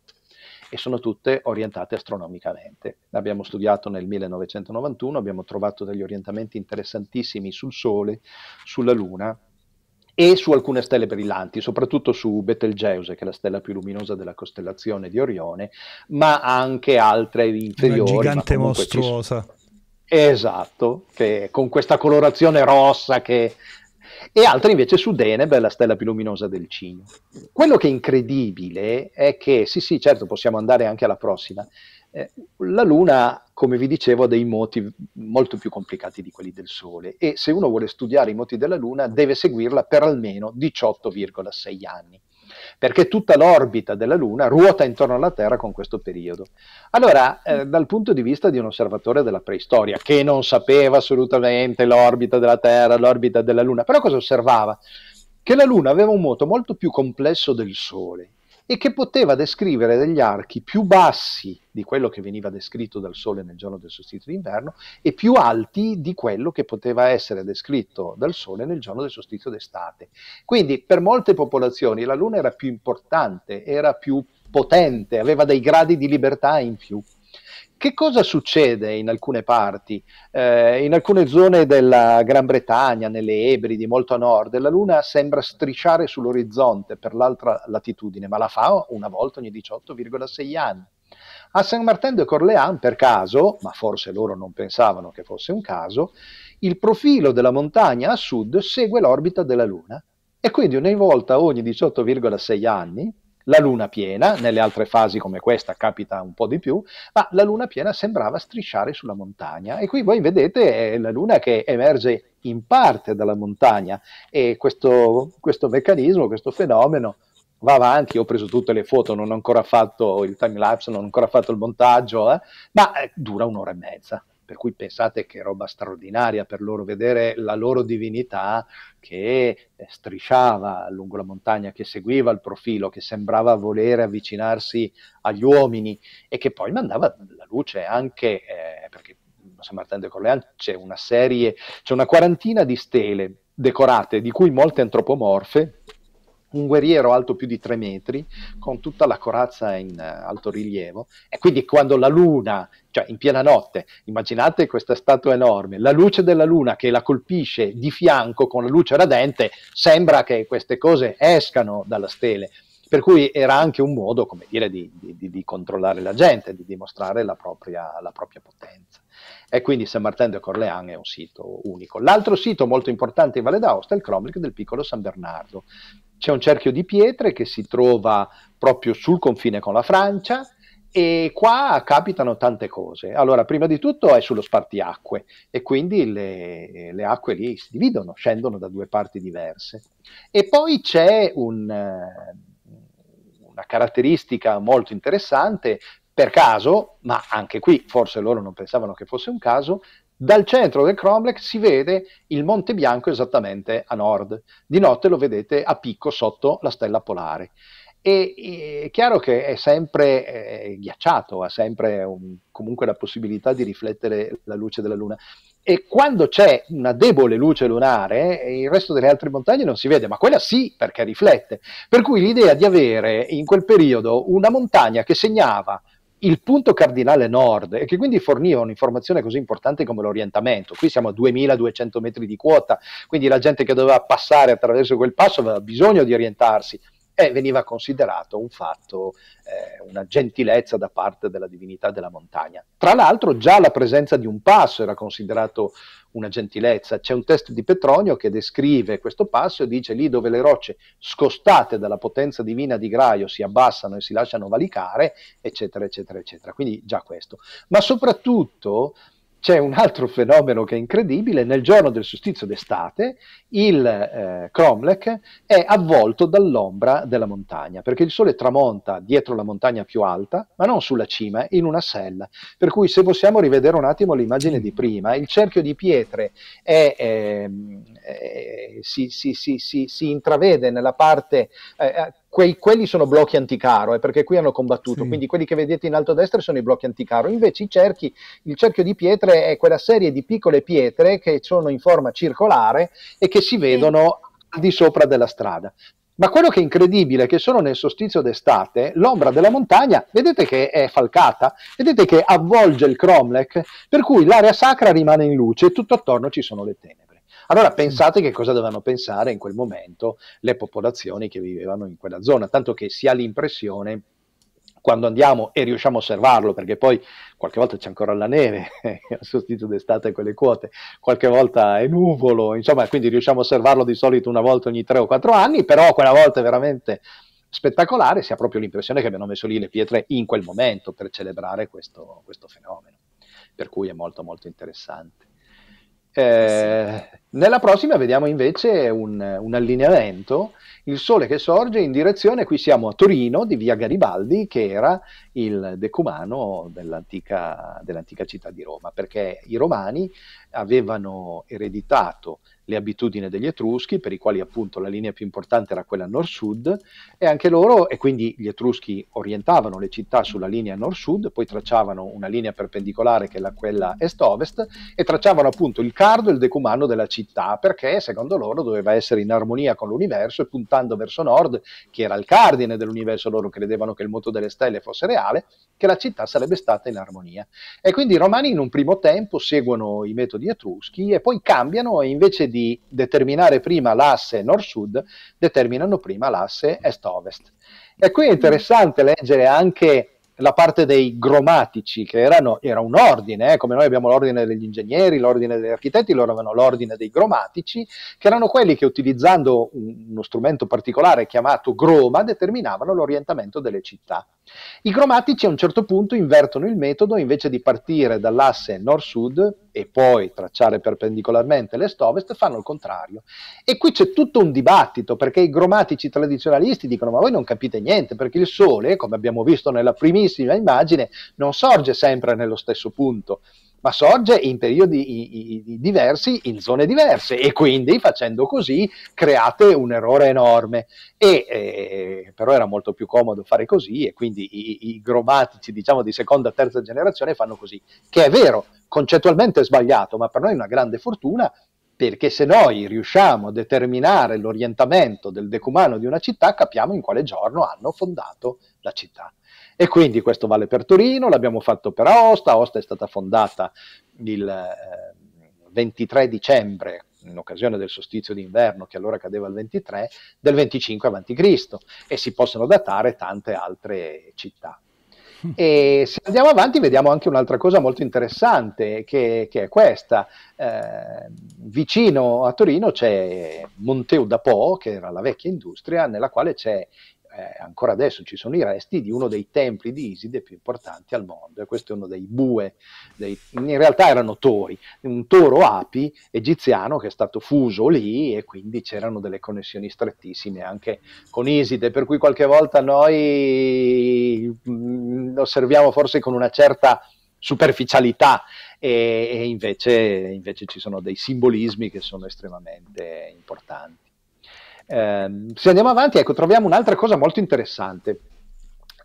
e sono tutte orientate astronomicamente. L'abbiamo studiato nel 1991, abbiamo trovato degli orientamenti interessantissimi sul Sole, sulla Luna e su alcune stelle brillanti, soprattutto su Betelgeuse, che è la stella più luminosa della costellazione di Orione, ma anche altre inferiori. Una gigante mostruosa. Esatto, che con questa colorazione rossa che e altre invece su Deneb, la stella più luminosa del Cigno. Quello che è incredibile è che, sì sì, certo, possiamo andare anche alla prossima, eh, la Luna, come vi dicevo, ha dei moti molto più complicati di quelli del Sole e se uno vuole studiare i moti della Luna deve seguirla per almeno 18,6 anni perché tutta l'orbita della Luna ruota intorno alla Terra con questo periodo. Allora, eh, mm. dal punto di vista di un osservatore della preistoria, che non sapeva assolutamente l'orbita della Terra, l'orbita della Luna, però cosa osservava? Che la Luna aveva un moto molto più complesso del Sole e che poteva descrivere degli archi più bassi di quello che veniva descritto dal Sole nel giorno del sostituto d'inverno e più alti di quello che poteva essere descritto dal Sole nel giorno del sostituto d'estate. Quindi per molte popolazioni la Luna era più importante, era più potente, aveva dei gradi di libertà in più. Che cosa succede in alcune parti? Eh, in alcune zone della Gran Bretagna, nelle Ebridi, molto a nord, la Luna sembra strisciare sull'orizzonte per l'altra latitudine, ma la fa una volta ogni 18,6 anni. A San Martin de Corleans, per caso, ma forse loro non pensavano che fosse un caso, il profilo della montagna a sud segue l'orbita della Luna e quindi una volta ogni 18,6 anni la luna piena, nelle altre fasi come questa capita un po' di più, ma la luna piena sembrava strisciare sulla montagna e qui voi vedete è eh, la luna che emerge in parte dalla montagna e questo, questo meccanismo, questo fenomeno va avanti, ho preso tutte le foto, non ho ancora fatto il time lapse, non ho ancora fatto il montaggio, eh, ma eh, dura un'ora e mezza per cui pensate che roba straordinaria per loro vedere la loro divinità che eh, strisciava lungo la montagna, che seguiva il profilo, che sembrava volere avvicinarsi agli uomini e che poi mandava la luce anche eh, perché a San Martin de Corleone c'è una serie, c'è una quarantina di stele decorate, di cui molte antropomorfe, un guerriero alto più di tre metri, con tutta la corazza in uh, alto rilievo, e quindi quando la luna, cioè in piena notte, immaginate questa statua enorme, la luce della luna che la colpisce di fianco con la luce radente, sembra che queste cose escano dalla stele. Per cui era anche un modo, come dire, di, di, di controllare la gente, di dimostrare la propria, la propria potenza e quindi San Martin de Corlean è un sito unico. L'altro sito molto importante in Valle d'Aosta è il Cromlech del piccolo San Bernardo, c'è un cerchio di pietre che si trova proprio sul confine con la Francia e qua capitano tante cose. Allora, prima di tutto è sullo spartiacque e quindi le, le acque lì si dividono, scendono da due parti diverse. E poi c'è un, eh, una caratteristica molto interessante, per caso, ma anche qui forse loro non pensavano che fosse un caso, dal centro del Cromlech si vede il Monte Bianco esattamente a nord, di notte lo vedete a picco sotto la stella polare. E è chiaro che è sempre eh, ghiacciato, ha sempre un, comunque la possibilità di riflettere la luce della luna. E quando c'è una debole luce lunare, eh, il resto delle altre montagne non si vede, ma quella sì perché riflette. Per cui l'idea di avere in quel periodo una montagna che segnava il punto cardinale nord e che quindi forniva un'informazione così importante come l'orientamento. Qui siamo a 2200 metri di quota, quindi la gente che doveva passare attraverso quel passo aveva bisogno di orientarsi, eh, veniva considerato un fatto, eh, una gentilezza da parte della divinità della montagna. Tra l'altro già la presenza di un passo era considerato una gentilezza. C'è un testo di Petronio che descrive questo passo e dice lì dove le rocce scostate dalla potenza divina di Graio si abbassano e si lasciano valicare, eccetera, eccetera, eccetera. Quindi già questo. Ma soprattutto c'è un altro fenomeno che è incredibile, nel giorno del sostizio d'estate il eh, Cromlech è avvolto dall'ombra della montagna, perché il sole tramonta dietro la montagna più alta, ma non sulla cima, in una sella. Per cui se possiamo rivedere un attimo l'immagine di prima, il cerchio di pietre è, eh, eh, si, si, si, si, intravede nella parte eh, quei, quelli sono blocchi anticaro, eh, perché qui hanno combattuto, sì. quindi quelli che vedete in alto a destra sono i blocchi anticaro, invece cerchi, il cerchio di pietre è quella serie di piccole pietre che sono in forma circolare e che si vedono sì. al di sopra della strada. Ma quello che è incredibile è che solo nel sostizio d'estate l'ombra della montagna, vedete che è falcata, vedete che avvolge il cromlech, per cui l'area sacra rimane in luce e tutto attorno ci sono le tenebre. Allora mm. pensate che cosa dovevano pensare in quel momento le popolazioni che vivevano in quella zona, tanto che si ha l'impressione quando andiamo e riusciamo a osservarlo, perché poi qualche volta c'è ancora la neve, [LAUGHS] a sostituto d'estate quelle quote, qualche volta è nuvolo, insomma, quindi riusciamo a osservarlo di solito una volta ogni tre o quattro anni, però quella volta è veramente spettacolare, si ha proprio l'impressione che abbiano messo lì le pietre in quel momento per celebrare questo, questo fenomeno, per cui è molto molto interessante. Eh, eh nella prossima vediamo invece un, un, allineamento, il sole che sorge in direzione, qui siamo a Torino, di via Garibaldi, che era il decumano dell'antica, dell'antica città di Roma, perché i romani avevano ereditato le abitudini degli Etruschi, per i quali appunto la linea più importante era quella nord-sud, e anche loro, e quindi gli Etruschi orientavano le città sulla linea nord-sud, poi tracciavano una linea perpendicolare che era quella est-ovest, e tracciavano appunto il cardo e il decumano della città, perché secondo loro doveva essere in armonia con l'universo e puntando verso nord, che era il cardine dell'universo, loro credevano che il moto delle stelle fosse reale, che la città sarebbe stata in armonia. E quindi i romani in un primo tempo seguono i metodi etruschi e poi cambiano e invece di di determinare prima l'asse nord-sud, determinano prima l'asse est-ovest. E qui è interessante leggere anche la parte dei gromatici, che erano, era un ordine, eh, come noi abbiamo l'ordine degli ingegneri, l'ordine degli architetti, loro avevano l'ordine dei gromatici, che erano quelli che utilizzando uno strumento particolare chiamato groma determinavano l'orientamento delle città. I gromatici a un certo punto invertono il metodo, invece di partire dall'asse nord-sud, e poi tracciare perpendicolarmente l'est-ovest, fanno il contrario. E qui c'è tutto un dibattito, perché i grammatici tradizionalisti dicono ma voi non capite niente, perché il Sole, come abbiamo visto nella primissima immagine, non sorge sempre nello stesso punto ma sorge in periodi i, i, diversi, in zone diverse e quindi facendo così create un errore enorme. E, eh, però era molto più comodo fare così e quindi i, i grammatici diciamo di seconda, terza generazione fanno così, che è vero, concettualmente è sbagliato, ma per noi è una grande fortuna perché se noi riusciamo a determinare l'orientamento del decumano di una città, capiamo in quale giorno hanno fondato la città. E quindi questo vale per Torino, l'abbiamo fatto per Aosta, Aosta è stata fondata il 23 eh, dicembre in occasione del sostizio d'inverno che allora cadeva il 23 del 25 avanti Cristo e si possono datare tante altre città. E se andiamo avanti vediamo anche un'altra cosa molto interessante che, che è questa. Eh, vicino a Torino c'è Monteu da Po, che era la vecchia industria, nella quale c'è eh, ancora adesso ci sono i resti di uno dei templi di Iside più importanti al mondo, e questo è uno dei bue, dei, in realtà erano tori, un toro api egiziano che è stato fuso lì e quindi c'erano delle connessioni strettissime anche con Iside, per cui qualche volta noi mh, mm, osserviamo forse con una certa superficialità e, e invece, invece ci sono dei simbolismi che sono estremamente importanti. Eh, se andiamo avanti, ecco, troviamo un'altra cosa molto interessante.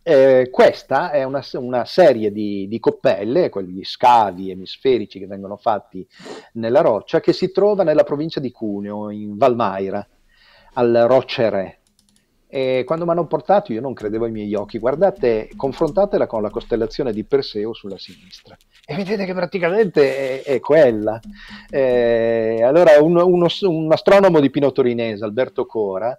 Eh, questa è una, una serie di, di, coppelle, quegli scavi emisferici che vengono fatti nella roccia, che si trova nella provincia di Cuneo, in Valmaira, al Rocce e quando mi hanno portato io non credevo ai miei occhi, guardate, confrontatela con la costellazione di Perseo sulla sinistra e vedete che praticamente è, è quella. Eh, allora un, uno, un, astronomo di Pino Torinese, Alberto Cora,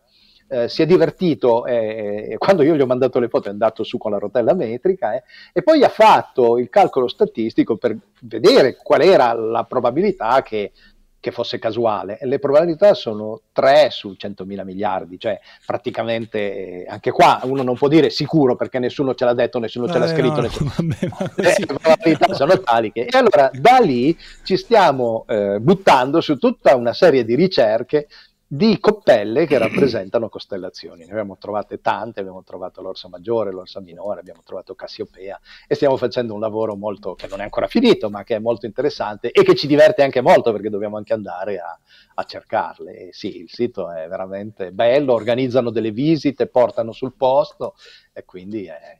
eh, si è divertito eh, quando io gli ho mandato le foto è andato su con la rotella metrica eh, e poi ha fatto il calcolo statistico per vedere qual era la probabilità che che fosse casuale, le probabilità sono 3 su 100 mila miliardi, cioè praticamente eh, anche qua uno non può dire sicuro perché nessuno ce l'ha detto, nessuno ce l'ha eh, scritto, no, nessuno... [LAUGHS] vabbè, così... Eh, le probabilità sono tali che... E allora da lì ci stiamo eh, buttando su tutta una serie di ricerche di coppelle che [CLEARS THROAT] rappresentano costellazioni. Ne abbiamo trovate tante, abbiamo trovato l'orsa maggiore, l'orsa minore, abbiamo trovato Cassiopea e stiamo facendo un lavoro molto, che non è ancora finito, ma che è molto interessante e che ci diverte anche molto perché dobbiamo anche andare a, a cercarle. E sì, il sito è veramente bello, organizzano delle visite, portano sul posto e quindi è...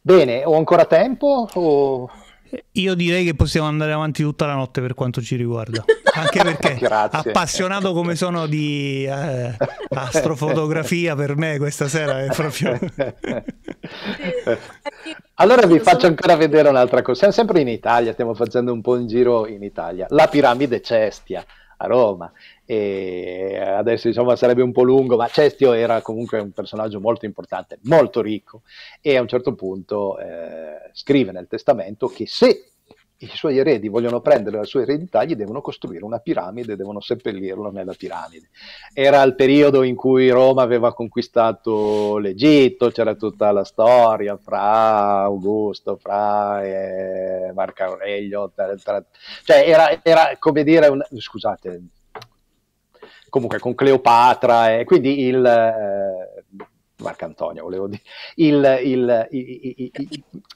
Bene, ho ancora tempo? O... Io direi che possiamo andare avanti tutta la notte per quanto ci riguarda, anche perché [LAUGHS] appassionato come sono di eh, astrofotografia per me questa sera è proprio... [LAUGHS] allora vi faccio ancora vedere un'altra cosa, siamo sempre in Italia, stiamo facendo un po' un giro in Italia, la piramide Cestia a Roma. E adesso insomma sarebbe un po' lungo, ma Cestio era comunque un personaggio molto importante, molto ricco e a un certo punto eh, scrive nel testamento che se i suoi eredi vogliono prendere la sua eredità, gli devono costruire una piramide, devono seppellirlo nella piramide. Era il periodo in cui Roma aveva conquistato l'Egitto, c'era tutta la storia fra Augusto, fra eh, Marco Aurelio, tra, tra, cioè era, era, come dire, un, scusate, comunque con Cleopatra, eh, quindi il... Eh, Marco Antonio, volevo dire, il, il, il,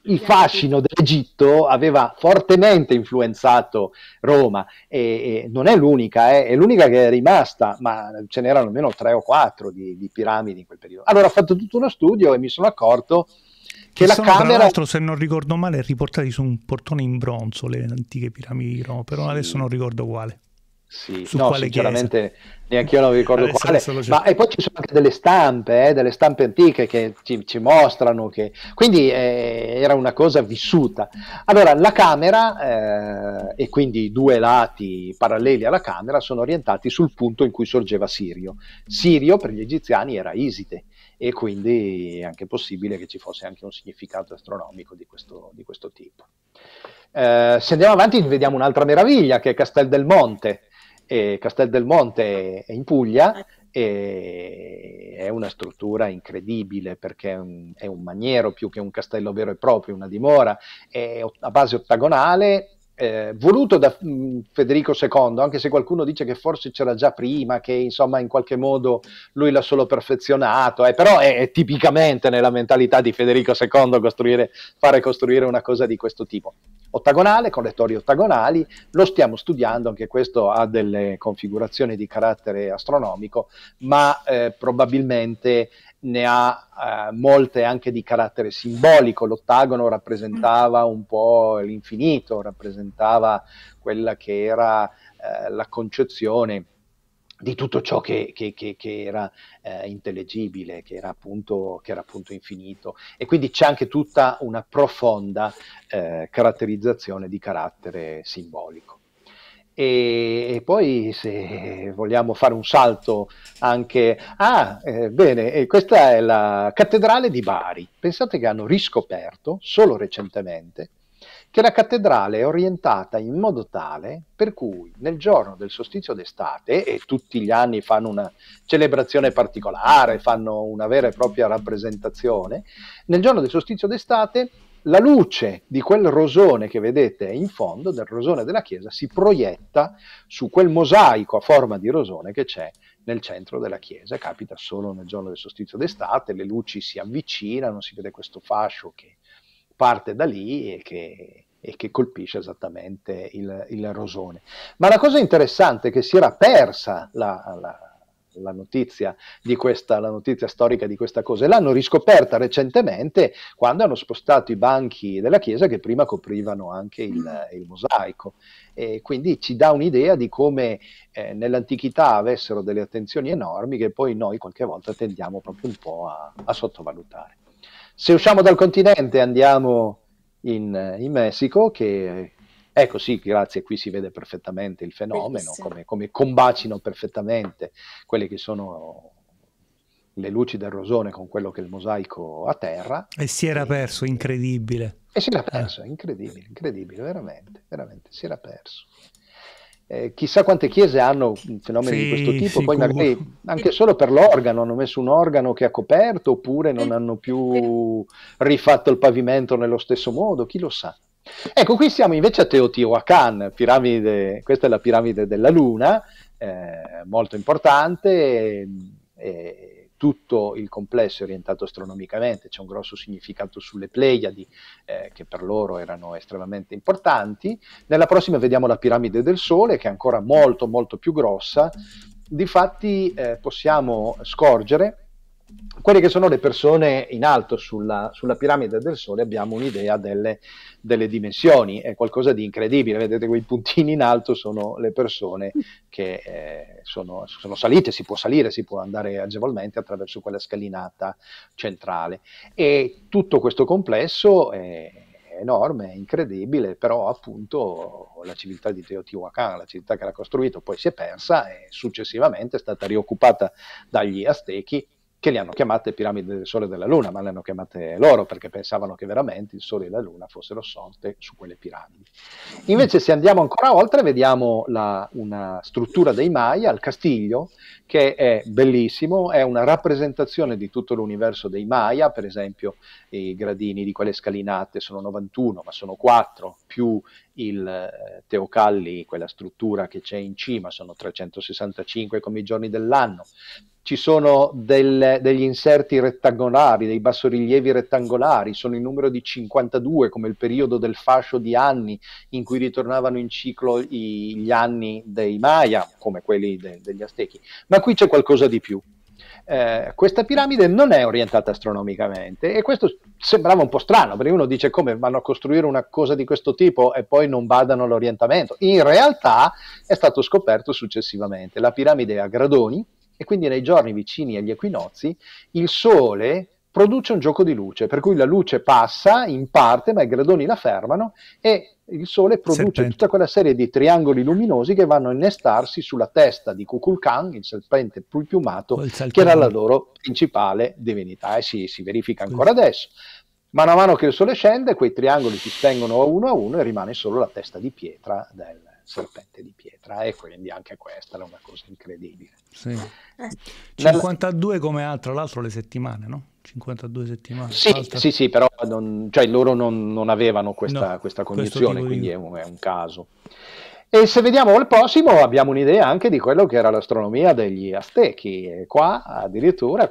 il, fascino dell'Egitto aveva fortemente influenzato Roma e, e non è l'unica, eh, è l'unica che è rimasta, ma ce n'erano almeno tre o quattro di, di, piramidi in quel periodo. Allora ho fatto tutto uno studio e mi sono accorto che, che la sono, camera... Tra l'altro, se non ricordo male, riportati su un portone in bronzo le antiche piramidi di Roma, però sì. adesso non ricordo quale. Sì, su no, quale sinceramente chiesa? neanche io non mi ricordo quale. Ma, e poi ci sono anche delle stampe, eh, delle stampe antiche che ci, ci mostrano che... Quindi eh, era una cosa vissuta. Allora, la camera eh, e quindi i due lati paralleli alla camera sono orientati sul punto in cui sorgeva Sirio. Sirio per gli egiziani era Iside e quindi è anche possibile che ci fosse anche un significato astronomico di questo, di questo tipo. Eh, se andiamo avanti vediamo un'altra meraviglia che è Castel del Monte, e Castel del Monte ah. è in Puglia ah. e è una struttura incredibile perché è un, è un, maniero più che un castello vero e proprio, una dimora, è a base ottagonale eh, voluto da mm, Federico II, anche se qualcuno dice che forse c'era già prima, che insomma in qualche modo lui l'ha solo perfezionato, eh, però è, è, tipicamente nella mentalità di Federico II costruire, fare costruire una cosa di questo tipo. Ottagonale, con le torri ottagonali, lo stiamo studiando, anche questo ha delle configurazioni di carattere astronomico, ma eh, probabilmente ne ha eh, molte anche di carattere simbolico. L'ottagono rappresentava un po' l'infinito, rappresentava quella che era eh, la concezione di tutto ciò che, che, che, che era eh, intellegibile, era appunto, che era, appunto, infinito. E quindi c'è anche tutta una profonda eh, caratterizzazione di carattere simbolico e, e, poi se vogliamo fare un salto anche... Ah, eh, bene, questa è la cattedrale di Bari. Pensate che hanno riscoperto, solo recentemente, che la cattedrale è orientata in modo tale per cui nel giorno del solstizio d'estate, e tutti gli anni fanno una celebrazione particolare, fanno una vera e propria rappresentazione, nel giorno del solstizio d'estate la luce di quel rosone che vedete in fondo, del rosone della chiesa, si proietta su quel mosaico a forma di rosone che c'è nel centro della chiesa. Capita solo nel giorno del sostizio d'estate, le luci si avvicinano, si vede questo fascio che parte da lì e che, e che colpisce esattamente il, il, rosone. Ma la cosa interessante è che si era persa la, la la notizia, questa, la notizia storica di questa cosa e l'hanno riscoperta recentemente quando hanno spostato i banchi della chiesa che prima coprivano anche il, mm. il mosaico. E quindi ci dà un'idea di come eh, nell'antichità avessero delle attenzioni enormi che poi noi qualche volta tendiamo proprio un po' a, a sottovalutare. Se usciamo dal continente andiamo in, in Messico, che Ecco sì, grazie, qui si vede perfettamente il fenomeno, come, come combacino perfettamente quelle che sono le luci del rosone con quello che è il mosaico a terra. E si era e, perso, incredibile. E si era eh. perso, eh. incredibile, incredibile, veramente, veramente, si era perso. Eh, chissà quante chiese hanno fenomeni sì, di questo tipo, sicuro. poi magari anche solo per l'organo hanno messo un organo che ha coperto oppure non eh, hanno più rifatto il pavimento nello stesso modo, chi lo sa. Ecco, qui siamo invece a Teotihuacan, piramide, questa è la piramide della Luna, eh, molto importante, eh, tutto il complesso è orientato astronomicamente, c'è un grosso significato sulle Pleiadi, eh, che per loro erano estremamente importanti. Nella prossima vediamo la piramide del Sole, che è ancora molto molto più grossa, difatti eh, possiamo scorgere quelle che sono le persone in alto sulla, sulla piramide del Sole abbiamo un'idea delle, delle, dimensioni, è qualcosa di incredibile, vedete quei puntini in alto sono le persone che eh, sono, sono, salite, si può salire, si può andare agevolmente attraverso quella scalinata centrale e tutto questo complesso è enorme, è incredibile, però appunto la civiltà di Teotihuacan, la civiltà che l'ha costruito, poi si è persa e successivamente è stata rioccupata dagli Aztechi che le hanno chiamate piramidi del Sole e della Luna, ma le hanno chiamate loro perché pensavano che veramente il Sole e la Luna fossero sorte su quelle piramidi. Invece se andiamo ancora oltre vediamo la, una struttura dei Maya, il Castiglio, che è bellissimo, è una rappresentazione di tutto l'universo dei Maya, per esempio i gradini di quelle scalinate sono 91, ma sono 4, più il eh, Teocalli, quella struttura che c'è in cima, sono 365 come i giorni dell'anno. Ci sono del, degli inserti rettangolari, dei bassorilievi rettangolari, sono in numero di 52 come il periodo del fascio di anni in cui ritornavano in ciclo i, gli anni dei Maya, come quelli de, degli Aztechi. Ma qui c'è qualcosa di più. Eh, questa piramide non è orientata astronomicamente e questo sembrava un po' strano perché uno dice come vanno a costruire una cosa di questo tipo e poi non badano l'orientamento. In realtà è stato scoperto successivamente. La piramide è a gradoni e quindi nei giorni vicini agli equinozi il Sole produce un gioco di luce, per cui la luce passa in parte, ma i gradoni la fermano e il Sole produce serpente. tutta quella serie di triangoli luminosi che vanno a innestarsi sulla testa di Kukulkan, il serpente plumato, che era la loro principale divinità e eh si, si verifica ancora Quel... adesso. Man mano che il Sole scende, quei triangoli si spengono a uno a uno e rimane solo la testa di pietra del serpente di pietra e quindi anche questa era una cosa incredibile. Sì. 52 eh. come altro l'altro le settimane, no? 52 settimane. Sì, alta. sì, sì, però non, cioè loro non, non avevano questa, no, questa condizione, quindi è un, è un, caso. E se vediamo al prossimo abbiamo un'idea anche di quello che era l'astronomia degli Aztechi. E qua addirittura è,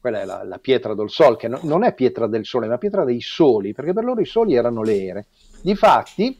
quella è la, la, pietra del sol, che no, non è pietra del sole, ma pietra dei soli, perché per loro i soli erano le ere. Difatti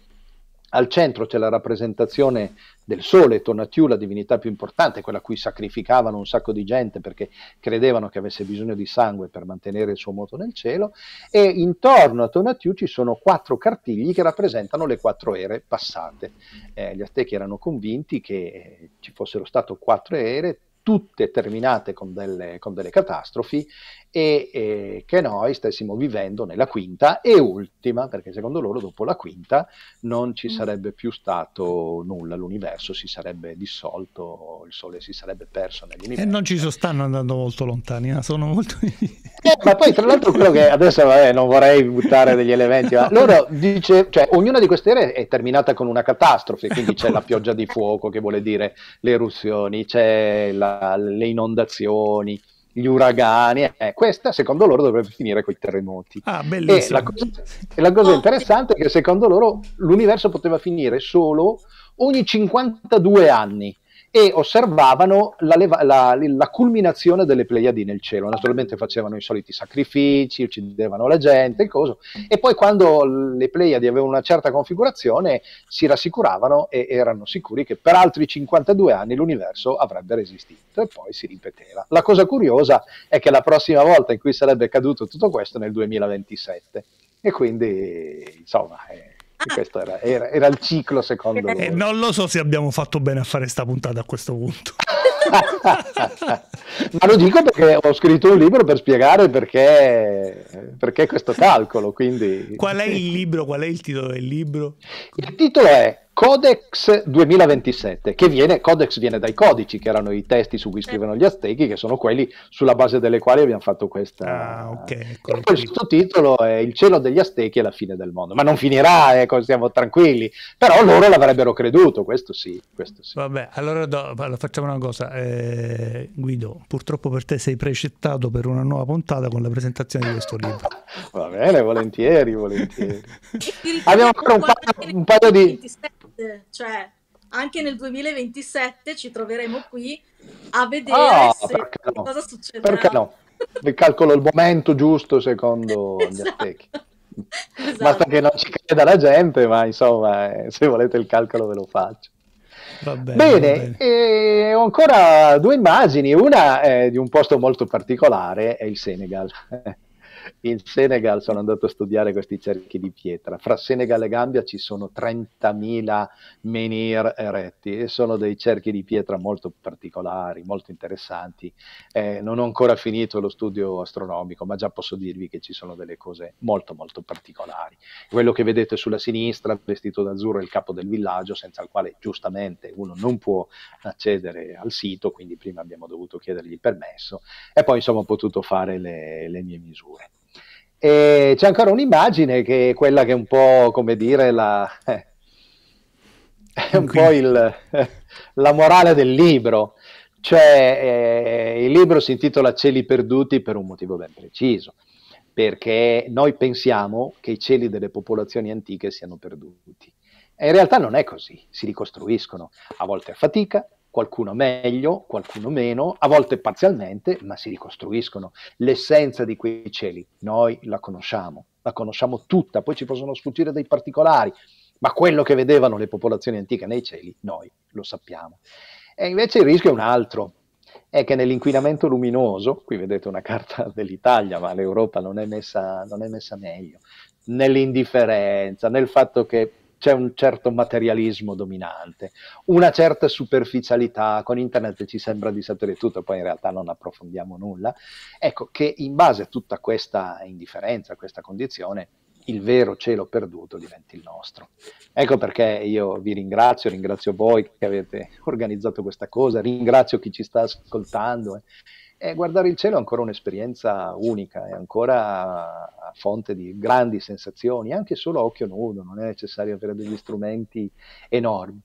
al centro c'è la rappresentazione del sole, Tonatiuh, la divinità più importante, quella a cui sacrificavano un sacco di gente perché credevano che avesse bisogno di sangue per mantenere il suo moto nel cielo, e intorno a Tonatiuh ci sono quattro cartigli che rappresentano le quattro ere passate. Eh, gli Aztechi erano convinti che ci fossero state quattro ere tutte terminate con delle, con delle catastrofi e, e che noi stessimo vivendo nella quinta e ultima, perché secondo loro dopo la quinta non ci mm. sarebbe più stato nulla, l'universo si sarebbe dissolto, il Sole si sarebbe perso nell'universo. E non ci stanno andando molto lontani, eh, sono molto... [LAUGHS] eh, ma poi tra l'altro quello che adesso vabbè, eh, non vorrei buttare degli elementi, ma loro dice, cioè ognuna di queste ere è terminata con una catastrofe, quindi c'è la pioggia di fuoco che vuole dire le eruzioni, c'è la le inondazioni, gli uragani. Eh, eh, questa, secondo loro, dovrebbe finire con i terremoti. Ah, e la cosa, la cosa oh, interessante è che secondo loro l'universo poteva finire solo ogni 52 anni e osservavano la, leva- la, la, culminazione delle Pleiadi nel cielo. Naturalmente facevano i soliti sacrifici, uccidevano la gente, cosa. e poi quando le Pleiadi avevano una certa configurazione si rassicuravano e erano sicuri che per altri 52 anni l'universo avrebbe resistito e poi si ripeteva. La cosa curiosa è che la prossima volta in cui sarebbe caduto tutto questo è nel 2027 e quindi insomma... Eh, Ah. Questo era, era, era, il ciclo secondo eh, me. non lo so se abbiamo fatto bene a fare sta puntata a questo punto. [LAUGHS] Ma lo dico perché ho scritto un libro per spiegare perché, perché questo calcolo. Quindi... Qual è il libro? Qual è il titolo del libro? Il titolo è Codex 2027, che viene, Codex viene dai codici, che erano i testi su cui scrivono gli Aztechi, che sono quelli sulla base delle quali abbiamo fatto questa... Ah, okay, ecco il sottotitolo è Il cielo degli Aztechi e la fine del mondo. Ma non finirà, ecco, siamo tranquilli. Però loro l'avrebbero creduto, questo sì. Questo sì. Vabbè, allora do, facciamo una cosa. Eh, Guido, purtroppo per te sei precettato per una nuova puntata con la presentazione di questo libro. Va bene, volentieri, volentieri. [LAUGHS] abbiamo ancora un paio, un paio di... Fred, cioè anche nel 2027 ci troveremo qui a vedere oh, se, no? cosa succederà. Perché no? [LAUGHS] calcolo il momento giusto secondo esatto. gli aztechi. Esatto. Basta che non ci creda la gente, ma insomma, eh, se volete il calcolo ve lo faccio. Va bene, bene, va bene. E eh, ho ancora due immagini, una è di un posto molto particolare, è il Senegal in Senegal sono andato a studiare questi cerchi di pietra. Fra Senegal e Gambia ci sono 30.000 menhir eretti e sono dei cerchi di pietra molto particolari, molto interessanti. Eh, non ho ancora finito lo studio astronomico, ma già posso dirvi che ci sono delle cose molto molto particolari. Quello che vedete sulla sinistra, vestito d'azzurro, è il capo del villaggio, senza il quale giustamente uno non può accedere al sito, quindi prima abbiamo dovuto chiedergli il permesso e poi insomma ho potuto fare le, le mie misure. E c'è ancora un'immagine che è quella che è un po', come dire, la, eh, è un po' il, la morale del libro. Cioè, eh, il libro si intitola Cieli perduti per un motivo ben preciso, perché noi pensiamo che i cieli delle popolazioni antiche siano perduti. E in realtà non è così, si ricostruiscono, a volte a fatica, qualcuno meglio, qualcuno meno, a volte parzialmente, ma si ricostruiscono. L'essenza di quei cieli noi la conosciamo, la conosciamo tutta, poi ci possono sfuggire dei particolari, ma quello che vedevano le popolazioni antiche nei cieli noi lo sappiamo. E invece il rischio è un altro, è che nell'inquinamento luminoso, qui vedete una carta [LAUGHS] dell'Italia, ma l'Europa non è messa, non è messa meglio, nell'indifferenza, nel fatto che c'è un certo materialismo dominante, una certa superficialità, con internet ci sembra di sapere tutto, poi in realtà non approfondiamo nulla, ecco che in base a tutta questa indifferenza, a questa condizione, il vero cielo perduto diventi il nostro. Ecco perché io vi ringrazio, ringrazio voi che avete organizzato questa cosa, ringrazio chi ci sta ascoltando. Eh eh, guardare il cielo è ancora un'esperienza unica, è ancora fonte di grandi sensazioni, anche solo a occhio nudo, non è necessario avere degli strumenti enormi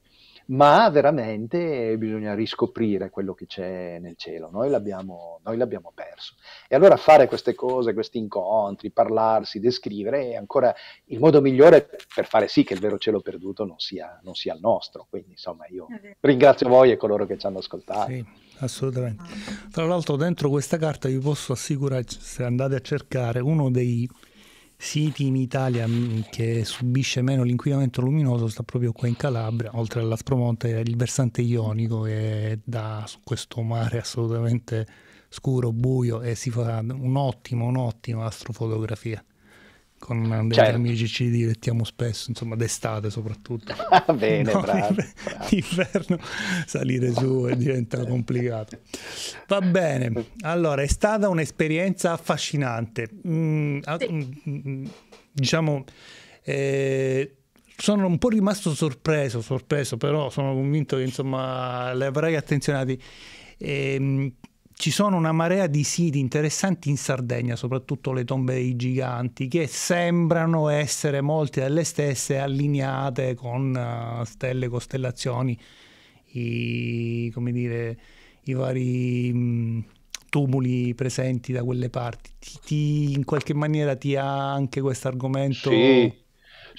ma veramente bisogna riscoprire quello che c'è nel cielo, noi l'abbiamo, noi l'abbiamo perso. E allora fare queste cose, questi incontri, parlarsi, descrivere è ancora il modo migliore per fare sì che il vero cielo perduto non sia, non sia il nostro. Quindi insomma io ringrazio voi e coloro che ci hanno ascoltato. Sì, assolutamente. Tra l'altro dentro questa carta vi posso assicurare, se andate a cercare, uno dei siti in Italia mm, che subisce meno l'inquinamento luminoso sta proprio qua in Calabria, oltre alla Spromonte, il versante ionico che dà su questo mare assolutamente scuro, buio e si fa un'ottima, un'ottima astrofotografia con dei certo. Cioè, amici ci divertiamo spesso, insomma d'estate soprattutto. [LAUGHS] Ah, bene, no, bravo. D'inverno salire su e diventa complicato. Va bene, allora è stata un'esperienza affascinante. Mm, sì. Mm, mm, diciamo, eh, sono un po' rimasto sorpreso, sorpreso, però sono convinto che insomma le avrai attenzionati. E, ehm, ci sono una marea di siti interessanti in Sardegna, soprattutto le tombe dei giganti, che sembrano essere molte delle stesse allineate con uh, stelle, costellazioni, i, dire, i vari mh, mm, tumuli presenti da quelle parti. Ti, ti, in qualche maniera ti ha anche questo argomento... Sì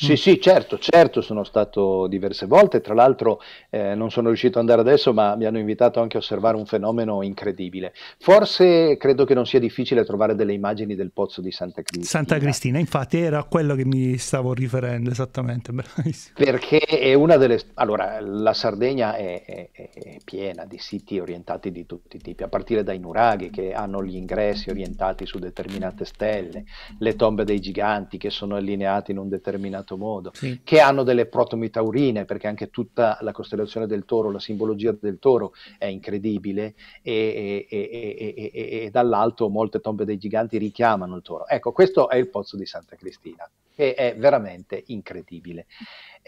sì, mm. sì, certo, certo, sono stato diverse volte, tra l'altro eh, non sono riuscito ad andare adesso, ma mi hanno invitato anche a osservare un fenomeno incredibile. Forse credo che non sia difficile trovare delle immagini del pozzo di Santa Cristina. Santa Cristina, infatti era quello che mi stavo riferendo esattamente, [LAUGHS] bravissimo. Perché è una delle... Allora, la Sardegna è, è, è piena di siti orientati di tutti i tipi, a partire dai nuraghi che hanno gli ingressi orientati su determinate stelle, le tombe dei giganti che sono allineati in un determinato certo modo, sì. che hanno delle protomitaurine, perché anche tutta la costellazione del toro, la simbologia del toro è incredibile e, e, e, e dall'alto molte tombe dei giganti richiamano il toro. Ecco, questo è il pozzo di Santa Cristina, che è veramente incredibile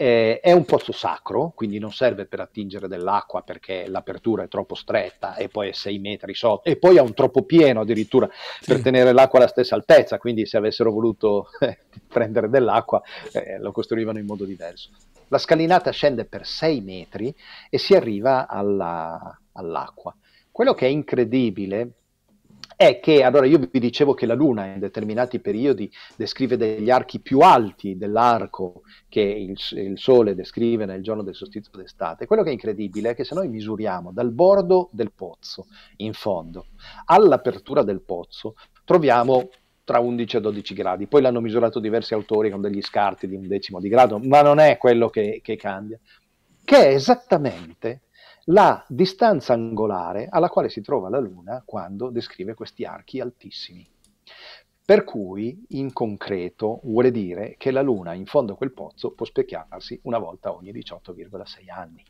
eh, è un pozzo sacro, quindi non serve per attingere dell'acqua perché l'apertura è troppo stretta e poi è 6 metri sotto e poi ha un troppo pieno addirittura per tenere l'acqua alla stessa altezza, quindi se avessero voluto [LAUGHS] eh, prendere dell'acqua eh, lo costruivano in modo diverso. La scalinata scende per 6 metri e si arriva alla, all'acqua. Quello che è incredibile è che allora io vi dicevo che la Luna in determinati periodi descrive degli archi più alti dell'arco che il, il Sole descrive nel giorno del sostizio d'estate. Quello che è incredibile è che se noi misuriamo dal bordo del pozzo in fondo all'apertura del pozzo troviamo tra 11 e 12 gradi, poi l'hanno misurato diversi autori con degli scarti di un decimo di grado, ma non è quello che, che cambia, che è esattamente la distanza angolare alla quale si trova la Luna quando descrive questi archi altissimi. Per cui, in concreto, vuole dire che la Luna in fondo a quel pozzo può specchiarsi una volta ogni 18,6 anni.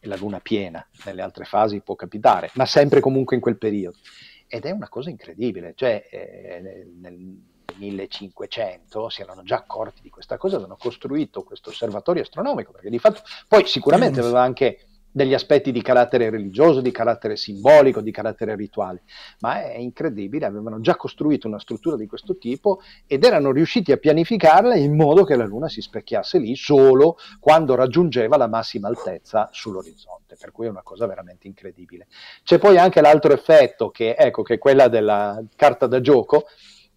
E la Luna piena, nelle altre fasi può capitare, ma sempre comunque in quel periodo. Ed è una cosa incredibile, cioè eh, nel 1500 si erano già accorti di questa cosa, avevano costruito questo osservatorio astronomico, perché di fatto poi sicuramente aveva anche degli aspetti di carattere religioso, di carattere simbolico, di carattere rituale, ma è incredibile, avevano già costruito una struttura di questo tipo ed erano riusciti a pianificarla in modo che la Luna si specchiasse lì solo quando raggiungeva la massima altezza sull'orizzonte, per cui è una cosa veramente incredibile. C'è poi anche l'altro effetto che, ecco, che è quella della carta da gioco,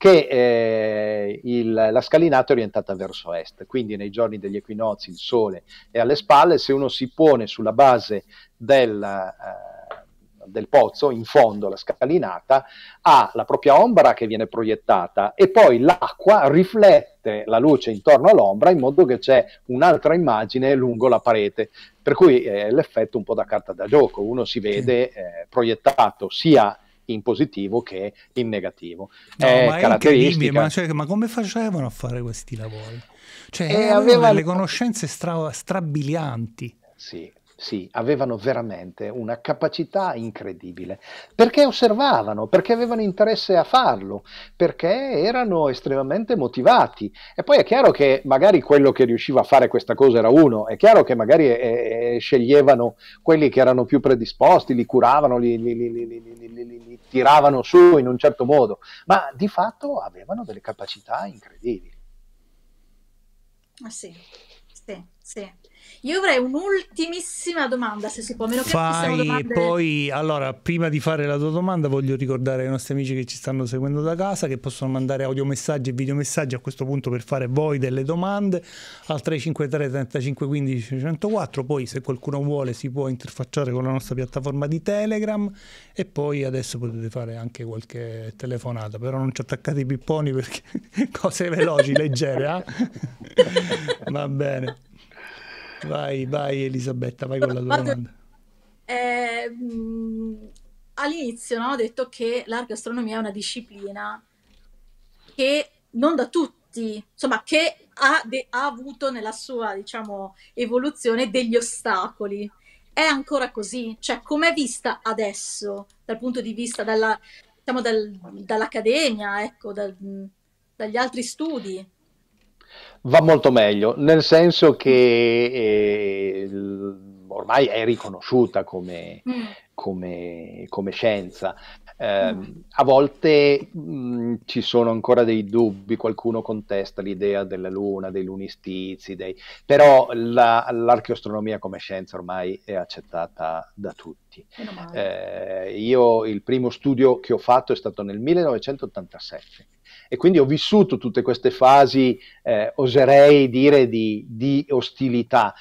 che eh, il, la scalinata è orientata verso est, quindi nei giorni degli equinozi il sole è alle spalle, se uno si pone sulla base del, eh, del pozzo, in fondo alla scalinata, ha la propria ombra che viene proiettata e poi l'acqua riflette la luce intorno all'ombra in modo che c'è un'altra immagine lungo la parete, per cui eh, è l'effetto un po' da carta da gioco, uno si vede eh, proiettato sia in positivo che in negativo. No, è ma caratteristica. È ma, cioè, ma, come facevano a fare questi lavori? Cioè, eh, avevano aveva... delle conoscenze stra- strabilianti. Sì, sì, avevano veramente una capacità incredibile, perché osservavano, perché avevano interesse a farlo, perché erano estremamente motivati. E poi è chiaro che magari quello che riusciva a fare questa cosa era uno, è chiaro che magari eh, eh sceglievano quelli che erano più predisposti, li curavano, li, li, li, li tiravano su in un certo modo, ma di fatto avevano delle capacità incredibili. Ah, sì, sì, sì. Io avrei un'ultimissima domanda, se si può, meno Fai, che domande... poi, allora, prima di fare la tua domanda voglio ricordare ai nostri amici che ci stanno seguendo da casa che possono mandare audiomessaggi e video messaggi a questo punto per fare voi delle domande al 353 35 15 104, poi se qualcuno vuole si può interfacciare con la nostra piattaforma di Telegram e poi adesso potete fare anche qualche telefonata, però non ci attaccate i pipponi perché [LAUGHS] cose veloci, leggere, eh? [LAUGHS] va bene. Vai, vai Elisabetta, vai con la tua domanda. Eh, all'inizio no, ho detto che l'archeastronomia è una disciplina che non da tutti, insomma, che ha, de- ha avuto nella sua diciamo, evoluzione degli ostacoli. È ancora così, cioè come è vista adesso dal punto di vista della, diciamo, dal, dall'accademia, ecco, dal, dagli altri studi? Va molto meglio, nel senso che eh, ormai è riconosciuta come, mm. come, come scienza. Eh, A volte mh, mm, ci sono ancora dei dubbi, qualcuno contesta l'idea della Luna, dei lunistizi, dei... però la, l'archeoastronomia come scienza ormai è accettata da tutti. Eh, io il primo studio che ho fatto è stato nel 1987 e quindi ho vissuto tutte queste fasi, eh, oserei dire, di, di, ostilità.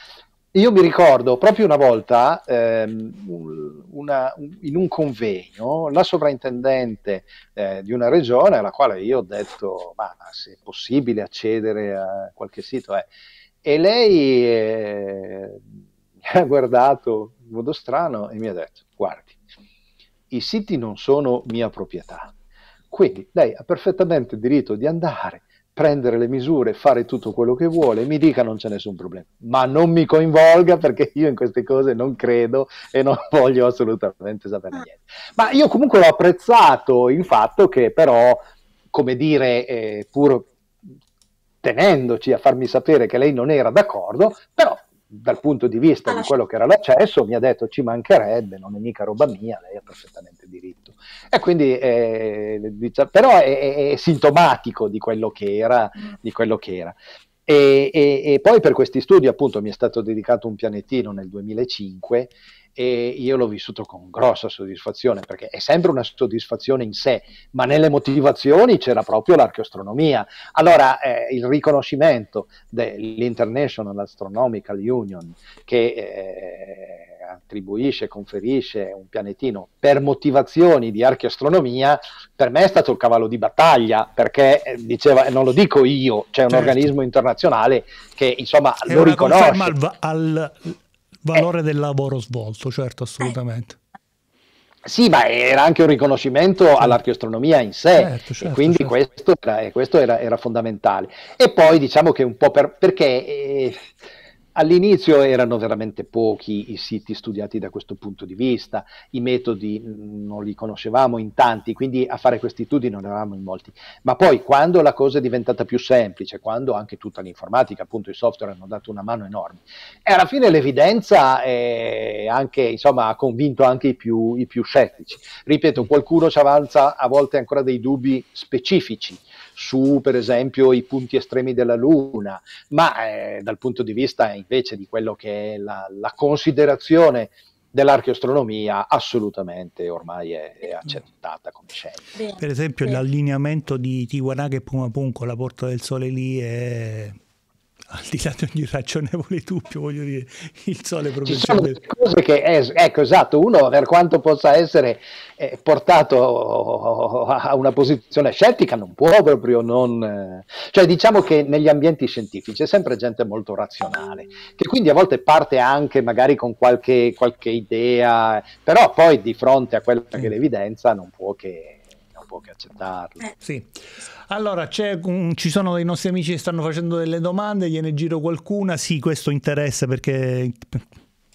Io mi ricordo proprio una volta, ehm, una, in un convegno, la sovrintendente eh, di una regione alla quale io ho detto, ma se è possibile accedere a qualche sito, eh. e lei eh, mi [LAUGHS] ha guardato in modo strano e mi ha detto, guardi, i siti non sono mia proprietà, quindi lei ha perfettamente diritto di andare, prendere le misure, fare tutto quello che vuole, mi dica non c'è nessun problema, ma non mi coinvolga perché io in queste cose non credo e non [LAUGHS] voglio assolutamente sapere ah. niente. Ma io comunque l'ho apprezzato il fatto che però, come dire, eh, pur tenendoci a farmi sapere che lei non era d'accordo, però dal punto di vista ah, di quello che era l'accesso, mi ha detto ci mancherebbe, non è mica roba mia, lei ha perfettamente diritto. E quindi, eh, però è, è, sintomatico di quello che era. Quello che era. E, e, e, poi per questi studi, appunto, mi è stato dedicato un pianetino nel 2005 e io l'ho vissuto con grossa soddisfazione perché è sempre una soddisfazione in sé, ma nelle motivazioni c'era proprio l'archeostronomia. Allora eh, il riconoscimento dell'International Astronomical Union che eh, attribuisce, conferisce un pianetino per motivazioni di archeastronomia, per me è stato il cavallo di battaglia, perché eh, diceva, non lo dico io, c'è un certo. organismo internazionale che insomma è lo riconosce. Al, va- al valore eh. del lavoro svolto, certo, assolutamente. Eh. Sì, ma era anche un riconoscimento certo. all'archeoastronomia in sé, certo, certo, quindi certo. questo, era, questo era, era, fondamentale. E poi diciamo che un po' per, perché eh, All'inizio erano veramente pochi i siti studiati da questo punto di vista, i metodi mm, non li conoscevamo in tanti, quindi a fare questi studi non eravamo in molti. Ma poi quando la cosa è diventata più semplice, quando anche tutta l'informatica, appunto i software hanno dato una mano enorme, e alla fine l'evidenza eh, anche, insomma, ha convinto anche i più, i più scettici. Ripeto, qualcuno ci avanza a volte ancora dei dubbi specifici su per esempio i punti estremi della Luna, ma eh, dal punto di vista invece di quello che è la, la considerazione dell'archeostronomia assolutamente ormai è, è accettata come scelta. Per esempio l'allineamento di Tiwanaga e Pumapun con la Porta del Sole lì è al di là di ogni ragionevole dubbio, voglio dire, il sole proprio. Ci sono delle cose che, es- ecco, esatto, uno per quanto possa essere eh, portato a una posizione scettica non può proprio non... Eh, cioè diciamo che negli ambienti scientifici è sempre gente molto razionale, che quindi a volte parte anche magari con qualche, qualche idea, però poi di fronte a quella che è l'evidenza non può che può che accettarlo. Eh. Sì. Allora, um, ci sono dei nostri amici che stanno facendo delle domande, gliene giro qualcuna. Sì, questo interessa perché...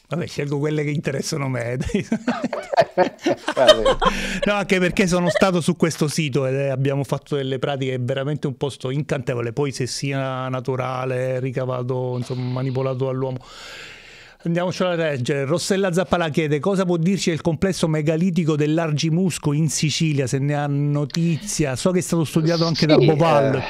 Vabbè, scelgo quelle che interessano me. [LAUGHS] no, anche perché sono stato su questo sito e abbiamo fatto delle pratiche veramente un posto incantevole. Poi se sia naturale, ricavato, insomma, manipolato dall'uomo Andiamocela a leggere. Rossella Zappala chiede cosa può dirci del complesso megalitico dell'Argimusco in Sicilia, se ne ha notizia. So che è stato studiato anche sì, da Boval. Eh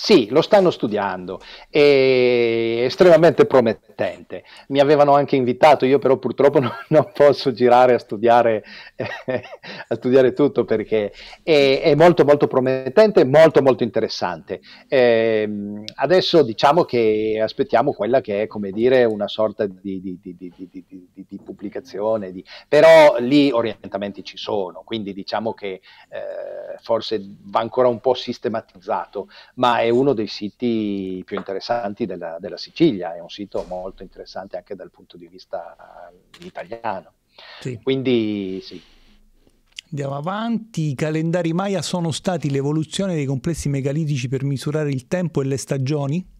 sì, lo stanno studiando, è estremamente promettente. Mi avevano anche invitato, io però purtroppo [LAUGHS] non, non posso girare a studiare, eh, a studiare tutto perché è, è, molto molto promettente, molto molto interessante. Eh, adesso diciamo che aspettiamo quella che è come dire una sorta di, di, di, di pubblicazione, però lì orientamenti ci sono, quindi diciamo che eh, forse va ancora un po' sistematizzato, ma è è uno dei siti più interessanti della, della, Sicilia, è un sito molto interessante anche dal punto di vista eh, italiano. Sì. Quindi sì. Andiamo avanti, i calendari Maya sono stati l'evoluzione dei complessi megalitici per misurare il tempo e le stagioni?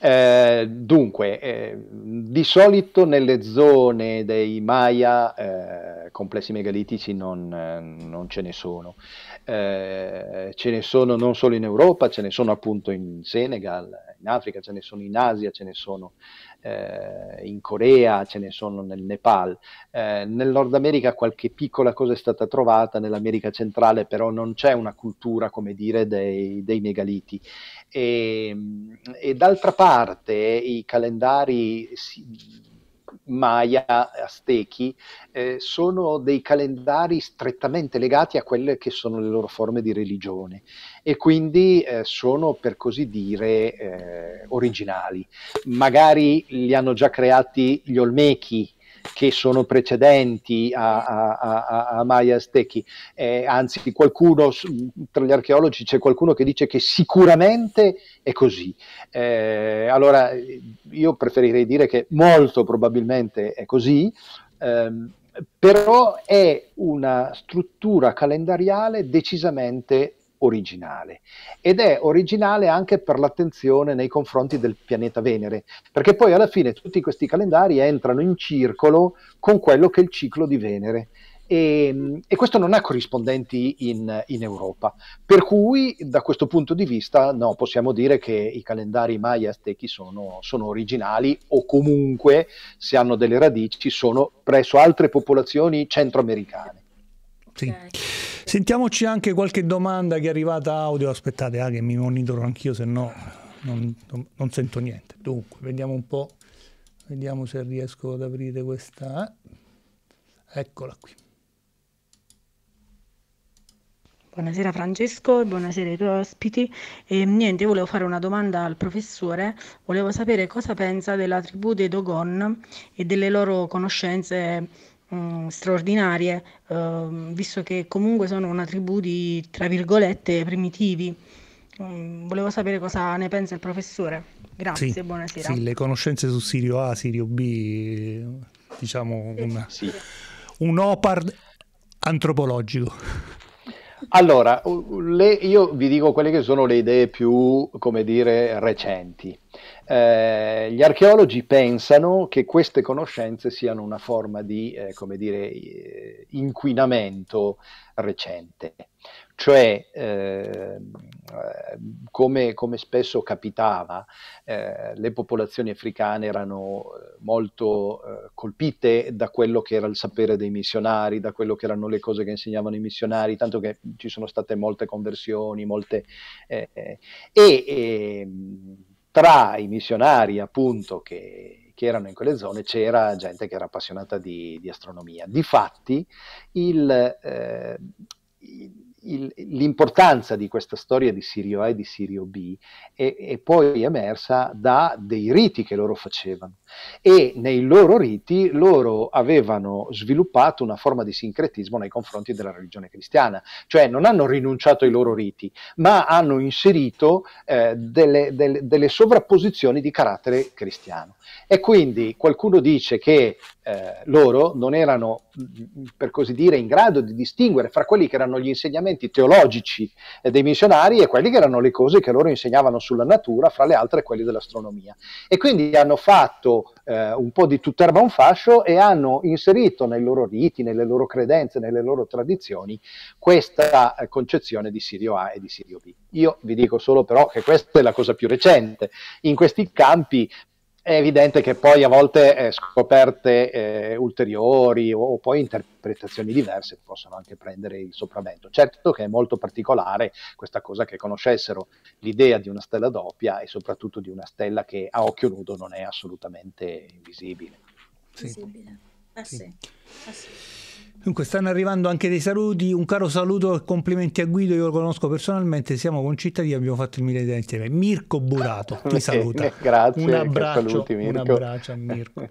Eh, dunque, eh, di solito nelle zone dei Maya eh, complessi megalitici non, eh, non, ce ne sono. Eh, ce ne sono non solo in Europa, ce ne sono appunto in Senegal, in Africa, ce ne sono in Asia, ce ne sono eh, in Corea, ce ne sono nel Nepal. Eh, nel Nord America qualche piccola cosa è stata trovata, nell'America centrale però non c'è una cultura, come dire, dei, dei megaliti. E, ehm, e d'altra parte i calendari... Si, Maya, Aztechi, eh, sono dei calendari strettamente legati a quelle che sono le loro forme di religione e quindi eh, sono per così dire eh, originali. Magari li hanno già creati gli Olmechi che sono precedenti a, a, a, a Maya Aztechi. Eh, anzi, qualcuno tra gli archeologi c'è qualcuno che dice che sicuramente è così. Eh, allora, io preferirei dire che molto probabilmente è così. Ehm, però è una struttura calendariale decisamente originale ed è originale anche per l'attenzione nei confronti del pianeta Venere, perché poi alla fine tutti questi calendari entrano in circolo con quello che è il ciclo di Venere. E, e, questo non ha corrispondenti in, in, Europa. Per cui, da questo punto di vista, no, possiamo dire che i calendari maya aztechi sono, sono, originali o comunque, se hanno delle radici, sono presso altre popolazioni centroamericane. Sì. Sentiamoci anche qualche domanda che è arrivata audio. Aspettate, ah, che mi monitoro anch'io, se no non, non, sento niente. Dunque, vediamo un po', vediamo se riesco ad aprire questa. Eh. Eccola qui. Buonasera Francesco buonasera ai tuoi ospiti. E, niente, volevo fare una domanda al professore. Volevo sapere cosa pensa della tribù dei Dogon e delle loro conoscenze Mm, straordinarie, uh, visto che comunque sono una tribù di, tra virgolette, primitivi. Mm, volevo sapere cosa ne pensa il professore. Grazie, sì, buonasera. Sì, le conoscenze su Sirio A, Sirio B, diciamo una, sì. un opard antropologico. Allora, le, io vi dico quelle che sono le idee più, come dire, recenti. Eh, gli archeologi pensano che queste conoscenze siano una forma di, eh, come dire, eh, inquinamento recente cioè ehm, eh, come, come, spesso capitava, eh, le popolazioni africane erano eh, molto eh, colpite da quello che era il sapere dei missionari, da quello che erano le cose che insegnavano i missionari, tanto che ci sono state molte conversioni, molte... Eh, eh, e, e ehm, tra i missionari appunto che che erano in quelle zone c'era gente che era appassionata di, di astronomia. Difatti, il, eh, il il, l'importanza di questa storia di Sirio A e di Sirio B è, è, poi emersa da dei riti che loro facevano e nei loro riti loro avevano sviluppato una forma di sincretismo nei confronti della religione cristiana, cioè non hanno rinunciato ai loro riti, ma hanno inserito eh, delle, delle, delle sovrapposizioni di carattere cristiano. E quindi qualcuno dice che eh, loro non erano, mm, per così dire, in grado di distinguere fra quelli che erano gli insegnamenti teologici eh, dei missionari e quelli che erano le cose che loro insegnavano sulla natura, fra le altre quelli dell'astronomia. E quindi hanno fatto eh, un po' di tutt'erba un fascio e hanno inserito nei loro riti, nelle loro credenze, nelle loro tradizioni questa eh, concezione di Sirio A e di Sirio B. Io vi dico solo però che questa è la cosa più recente. In questi campi è evidente che poi a volte eh, scoperte eh, ulteriori o, o, poi interpretazioni diverse possono anche prendere il sopravvento. Certo che è molto particolare questa cosa che conoscessero l'idea di una stella doppia e soprattutto di una stella che a occhio nudo non è assolutamente invisibile. Sì. Visibile. Eh ah, sì. sì. Ah, sì. Dunque stanno arrivando anche dei saluti, un caro saluto e complimenti a Guido, io lo conosco personalmente, siamo concittadini, abbiamo fatto il Milan Italia insieme. Mirko Burato [LAUGHS] ti eh, saluta. grazie, un abbraccio, saluti, un abbraccio a Mirko.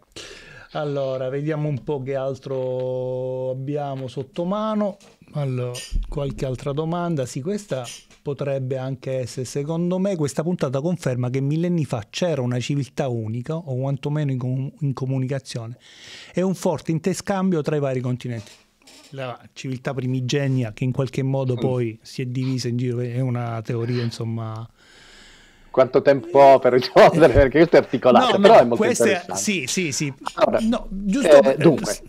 [LAUGHS] Allora, vediamo un po' che altro abbiamo sotto mano. Allora, qualche altra domanda? Sì, questa potrebbe anche essere, secondo me, questa puntata conferma che millenni fa c'era una civiltà unica, o quantomeno in, com- in comunicazione, e un forte interscambio tra i vari continenti. La civiltà primigenia, che in qualche modo mm. poi si è divisa in giro, è una teoria, insomma, quanto tempo ho per rispondere eh. perché questo è articolato no, però è molto questa, interessante sì sì sì allora, no, giusto eh, per, dunque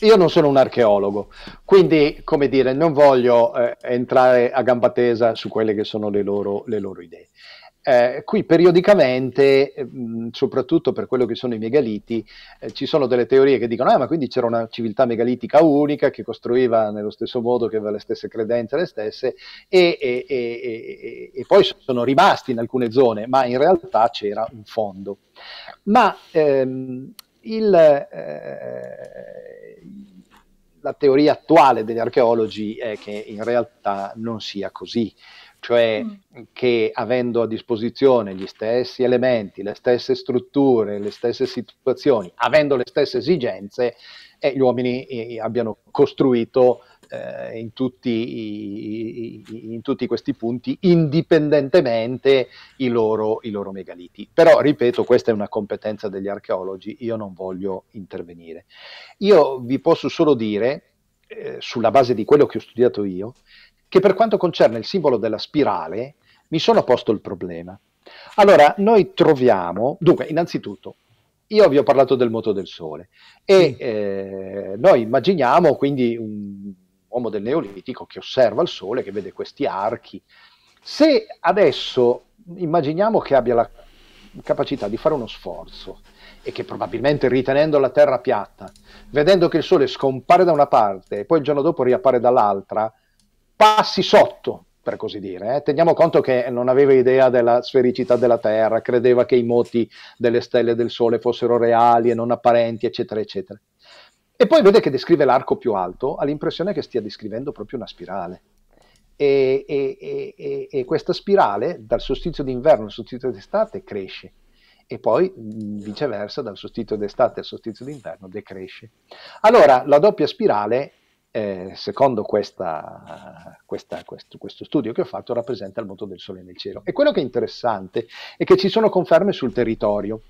io non sono un archeologo, quindi come dire, non voglio eh, entrare a gamba tesa su quelle che sono le loro, le loro idee. Eh, qui periodicamente, mh, ehm, soprattutto per quello che sono i megaliti, eh, ci sono delle teorie che dicono: ah, ma quindi c'era una civiltà megalitica unica che costruiva nello stesso modo, che aveva le stesse credenze, le stesse, e, e, e, e poi sono rimasti in alcune zone, ma in realtà c'era un fondo. Ma ehm, il, eh, la teoria attuale degli archeologi è che in realtà non sia così, cioè mm. che avendo a disposizione gli stessi elementi, le stesse strutture, le stesse situazioni, avendo le stesse esigenze, eh, gli uomini eh, abbiano costruito eh, in, tutti i, i, in, tutti questi punti indipendentemente i loro, i loro, megaliti. Però, ripeto, questa è una competenza degli archeologi, io non voglio intervenire. Io vi posso solo dire, eh, sulla base di quello che ho studiato io, che per quanto concerne il simbolo della spirale, mi sono posto il problema. Allora, noi troviamo, dunque, innanzitutto, io vi ho parlato del moto del sole e eh, noi immaginiamo quindi un uomo del Neolitico che osserva il Sole, che vede questi archi. Se adesso immaginiamo che abbia la capacità di fare uno sforzo e che probabilmente ritenendo la Terra piatta, vedendo che il Sole scompare da una parte e poi il giorno dopo riappare dall'altra, passi sotto, per così dire. Eh. Teniamo conto che non aveva idea della sfericità della Terra, credeva che i moti delle stelle del Sole fossero reali e non apparenti, eccetera, eccetera. E poi vede che descrive l'arco più alto, ha l'impressione che stia descrivendo proprio una spirale. E, e, e, e questa spirale dal sostizio d'inverno al sostizio d'estate cresce e poi viceversa dal solstizio d'estate al solstizio d'inverno decresce. Allora la doppia spirale eh, secondo questa, questa, questo, questo, studio che ho fatto, rappresenta il moto del Sole nel cielo. E quello che è interessante è che ci sono conferme sul territorio.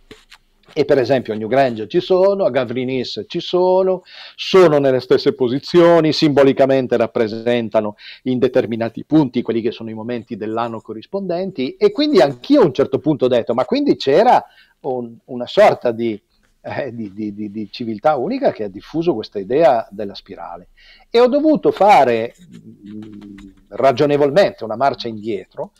E per esempio a New Grange ci sono, a Gavrinis ci sono, sono nelle stesse posizioni, simbolicamente rappresentano in determinati punti quelli che sono i momenti dell'anno corrispondenti e quindi anch'io a un certo punto ho detto, ma quindi c'era un, una sorta di, eh, di, di, di, civiltà unica che ha diffuso questa idea della spirale. E ho dovuto fare mh, mm, ragionevolmente una marcia indietro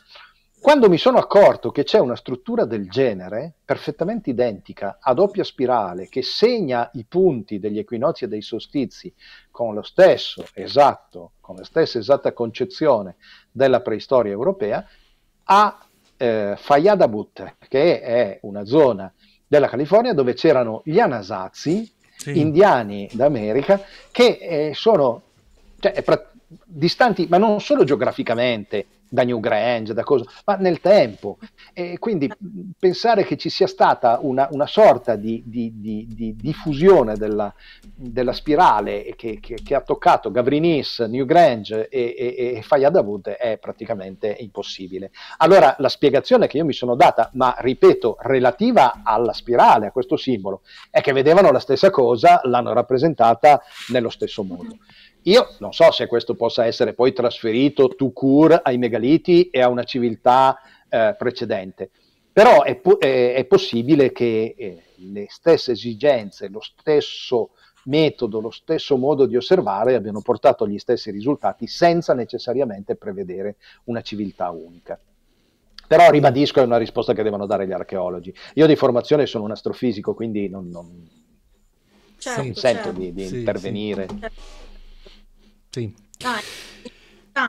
quando mi sono accorto che c'è una struttura del genere, perfettamente identica, a doppia spirale, che segna i punti degli equinozi e dei solstizi con lo stesso esatto, con la stessa esatta concezione della preistoria europea, a eh, Fayyadabut, che è una zona della California dove c'erano gli anasazi, sì. indiani d'America, che eh, sono cioè, distanti, ma non solo geograficamente, da New Grange, da cosa, ma nel tempo. E quindi ah. pensare che ci sia stata una, una sorta di, di, di, di, diffusione della, della spirale che, che, che, ha toccato Gavrinis, Newgrange e, e, e Fayadavut è praticamente impossibile. Allora la spiegazione che io mi sono data, ma ripeto, relativa alla spirale, a questo simbolo, è che vedevano la stessa cosa, l'hanno rappresentata nello stesso modo. Io non so se questo possa essere poi trasferito tu cur ai megaliti e a una civiltà eh, precedente, però è, po- è, è possibile che eh, le stesse esigenze, lo stesso metodo, lo stesso modo di osservare abbiano portato agli stessi risultati senza necessariamente prevedere una civiltà unica. Però ribadisco, è una risposta che devono dare gli archeologi. Io di formazione sono un astrofisico, quindi non, non, certo, sento certo. di, di sì, intervenire. Sì. Certo. Sì. Ah,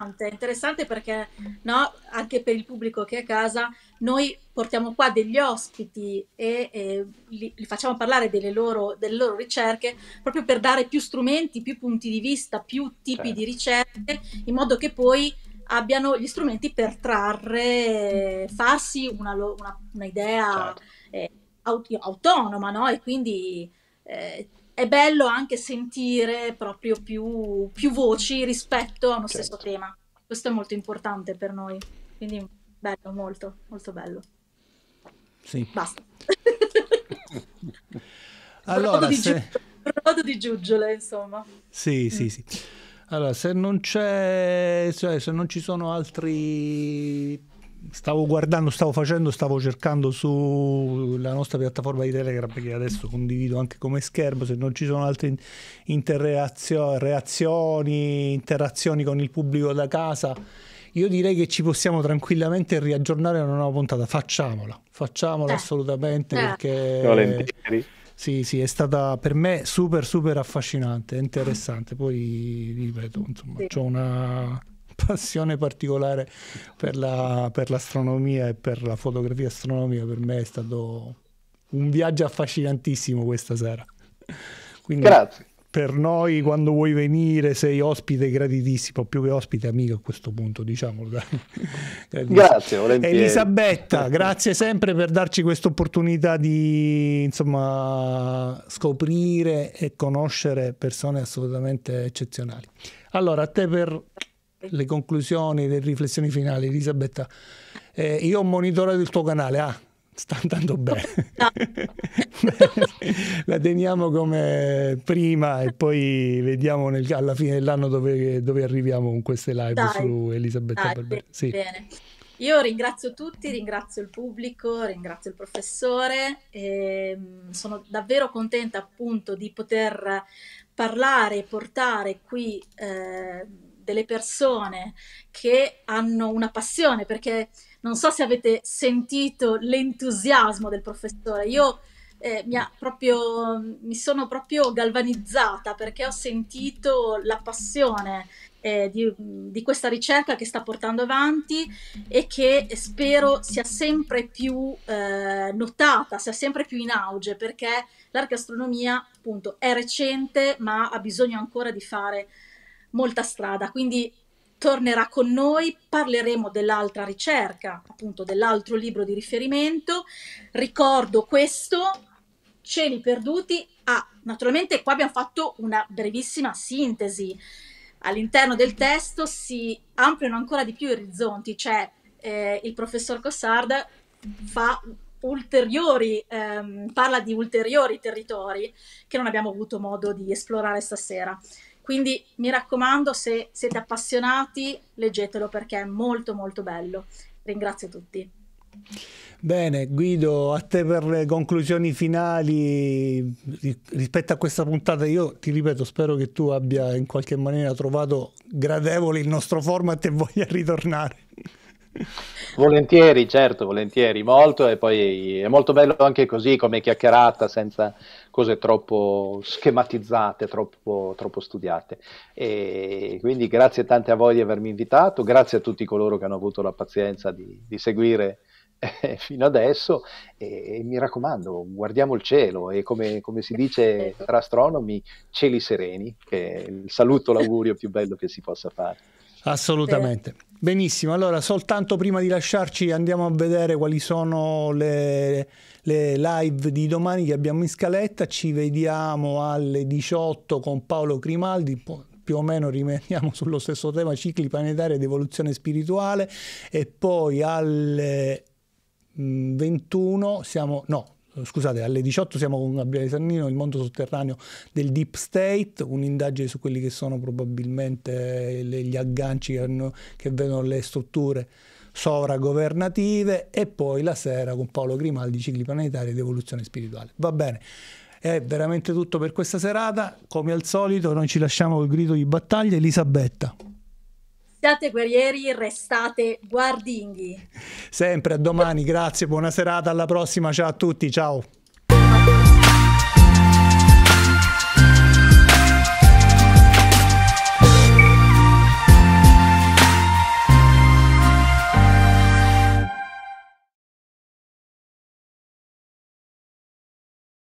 interessante, interessante perché no, anche per il pubblico che è a casa, noi portiamo qua degli ospiti e, e li, li, facciamo parlare delle loro, delle loro, ricerche proprio per dare più strumenti, più punti di vista, più tipi certo. di ricerche, in modo che poi abbiano gli strumenti per trarre, farsi una, una, una idea certo. eh, aut- autonoma no? e quindi eh, è bello anche sentire proprio più, più voci rispetto a uno certo. stesso tema. Questo è molto importante per noi. Quindi bello, molto, molto bello. Sì. Basta. [LAUGHS] allora, brodo, se... di brodo di giuggiole, insomma. Sì, mm. sì, sì. Allora, se non c'è, cioè, se non ci sono altri stavo guardando, stavo facendo, stavo cercando sulla nostra piattaforma di Telegram che adesso condivido anche come schermo, se non ci sono altre interreazioni, interazioni con il pubblico da casa, io direi che ci possiamo tranquillamente riaggiornare a una nuova puntata, facciamola, facciamola eh. assolutamente eh. perché... Volentieri. Sì, sì, è stata per me super, super affascinante, interessante. Poi, ripeto, insomma, sì. ho una passione particolare per, la, per l'astronomia e per la fotografia astronomica. Per me è stato un viaggio affascinantissimo questa sera. Quindi, Grazie. Per noi, quando vuoi venire, sei ospite gratitissimo, più che ospite amico a questo punto, diciamolo. [LAUGHS] grazie, volentieri. Elisabetta, grazie sempre per darci questa opportunità di insomma, scoprire e conoscere persone assolutamente eccezionali. Allora, a te per le conclusioni, le riflessioni finali, Elisabetta. Eh, io ho monitorato il tuo canale, ah, sta andando bene. No. [LAUGHS] La teniamo come prima e poi vediamo nel, alla fine dell'anno dove, dove, arriviamo con queste live dai, su Elisabetta dai, Barbera. Sì. Bene. Io ringrazio tutti, ringrazio il pubblico, ringrazio il professore, mm, sono davvero contenta appunto di poter parlare e portare qui eh, delle persone che hanno una passione, perché non so se avete sentito l'entusiasmo del professore, io eh, mi, proprio, mi, sono proprio galvanizzata perché ho sentito la passione eh, di, di questa ricerca che sta portando avanti e che spero sia sempre più eh, notata, sia sempre più in auge perché l'archeastronomia appunto è recente ma ha bisogno ancora di fare molta strada, quindi tornerà con noi, parleremo dell'altra ricerca, appunto dell'altro libro di riferimento. Ricordo questo, Cieli perduti, ah, naturalmente qua abbiamo fatto una brevissima sintesi. All'interno del testo si ampliano ancora di più i orizzonti, cioè eh, il professor Cossard fa ulteriori, ehm, parla di ulteriori territori che non abbiamo avuto modo di esplorare stasera. Quindi mi raccomando, se siete appassionati, leggetelo perché è molto molto bello. Ringrazio tutti. Bene, Guido, a te per le conclusioni finali rispetto a questa puntata. Io ti ripeto, spero che tu abbia in qualche maniera trovato gradevole il nostro format e voglia ritornare. Volentieri, certo, volentieri, molto e poi è molto bello anche così come chiacchierata senza cose troppo schematizzate, troppo, troppo studiate. E quindi grazie tante a voi di avermi invitato, grazie a tutti coloro che hanno avuto la pazienza di, di seguire eh, [LAUGHS] fino adesso e, e, mi raccomando guardiamo il cielo e come, come, si dice tra astronomi cieli sereni che è il saluto l'augurio più bello che si possa fare assolutamente benissimo allora soltanto prima di lasciarci andiamo a vedere quali sono le le live di domani che abbiamo in scaletta. Ci vediamo alle 18 con Paolo Grimaldi più o meno rimaniamo [LAUGHS] sullo stesso tema, cicli planetari ed evoluzione spirituale, e poi alle 21 mm, siamo, no, scusate, alle 18 siamo con Gabriele Sannino, il mondo sotterraneo del Deep State, un'indagine su quelli che sono probabilmente eh, gli agganci che, hanno, che vedono le strutture sovragovernative e poi la sera con Paolo Grimaldi, cicli planetari ed evoluzione spirituale. Va bene. È veramente tutto per questa serata. Come al solito, noi ci lasciamo col grido di battaglia. Elisabetta. Siate guerrieri, restate guardinghi. Sempre a domani, grazie, buona serata, alla prossima, ciao a tutti, ciao.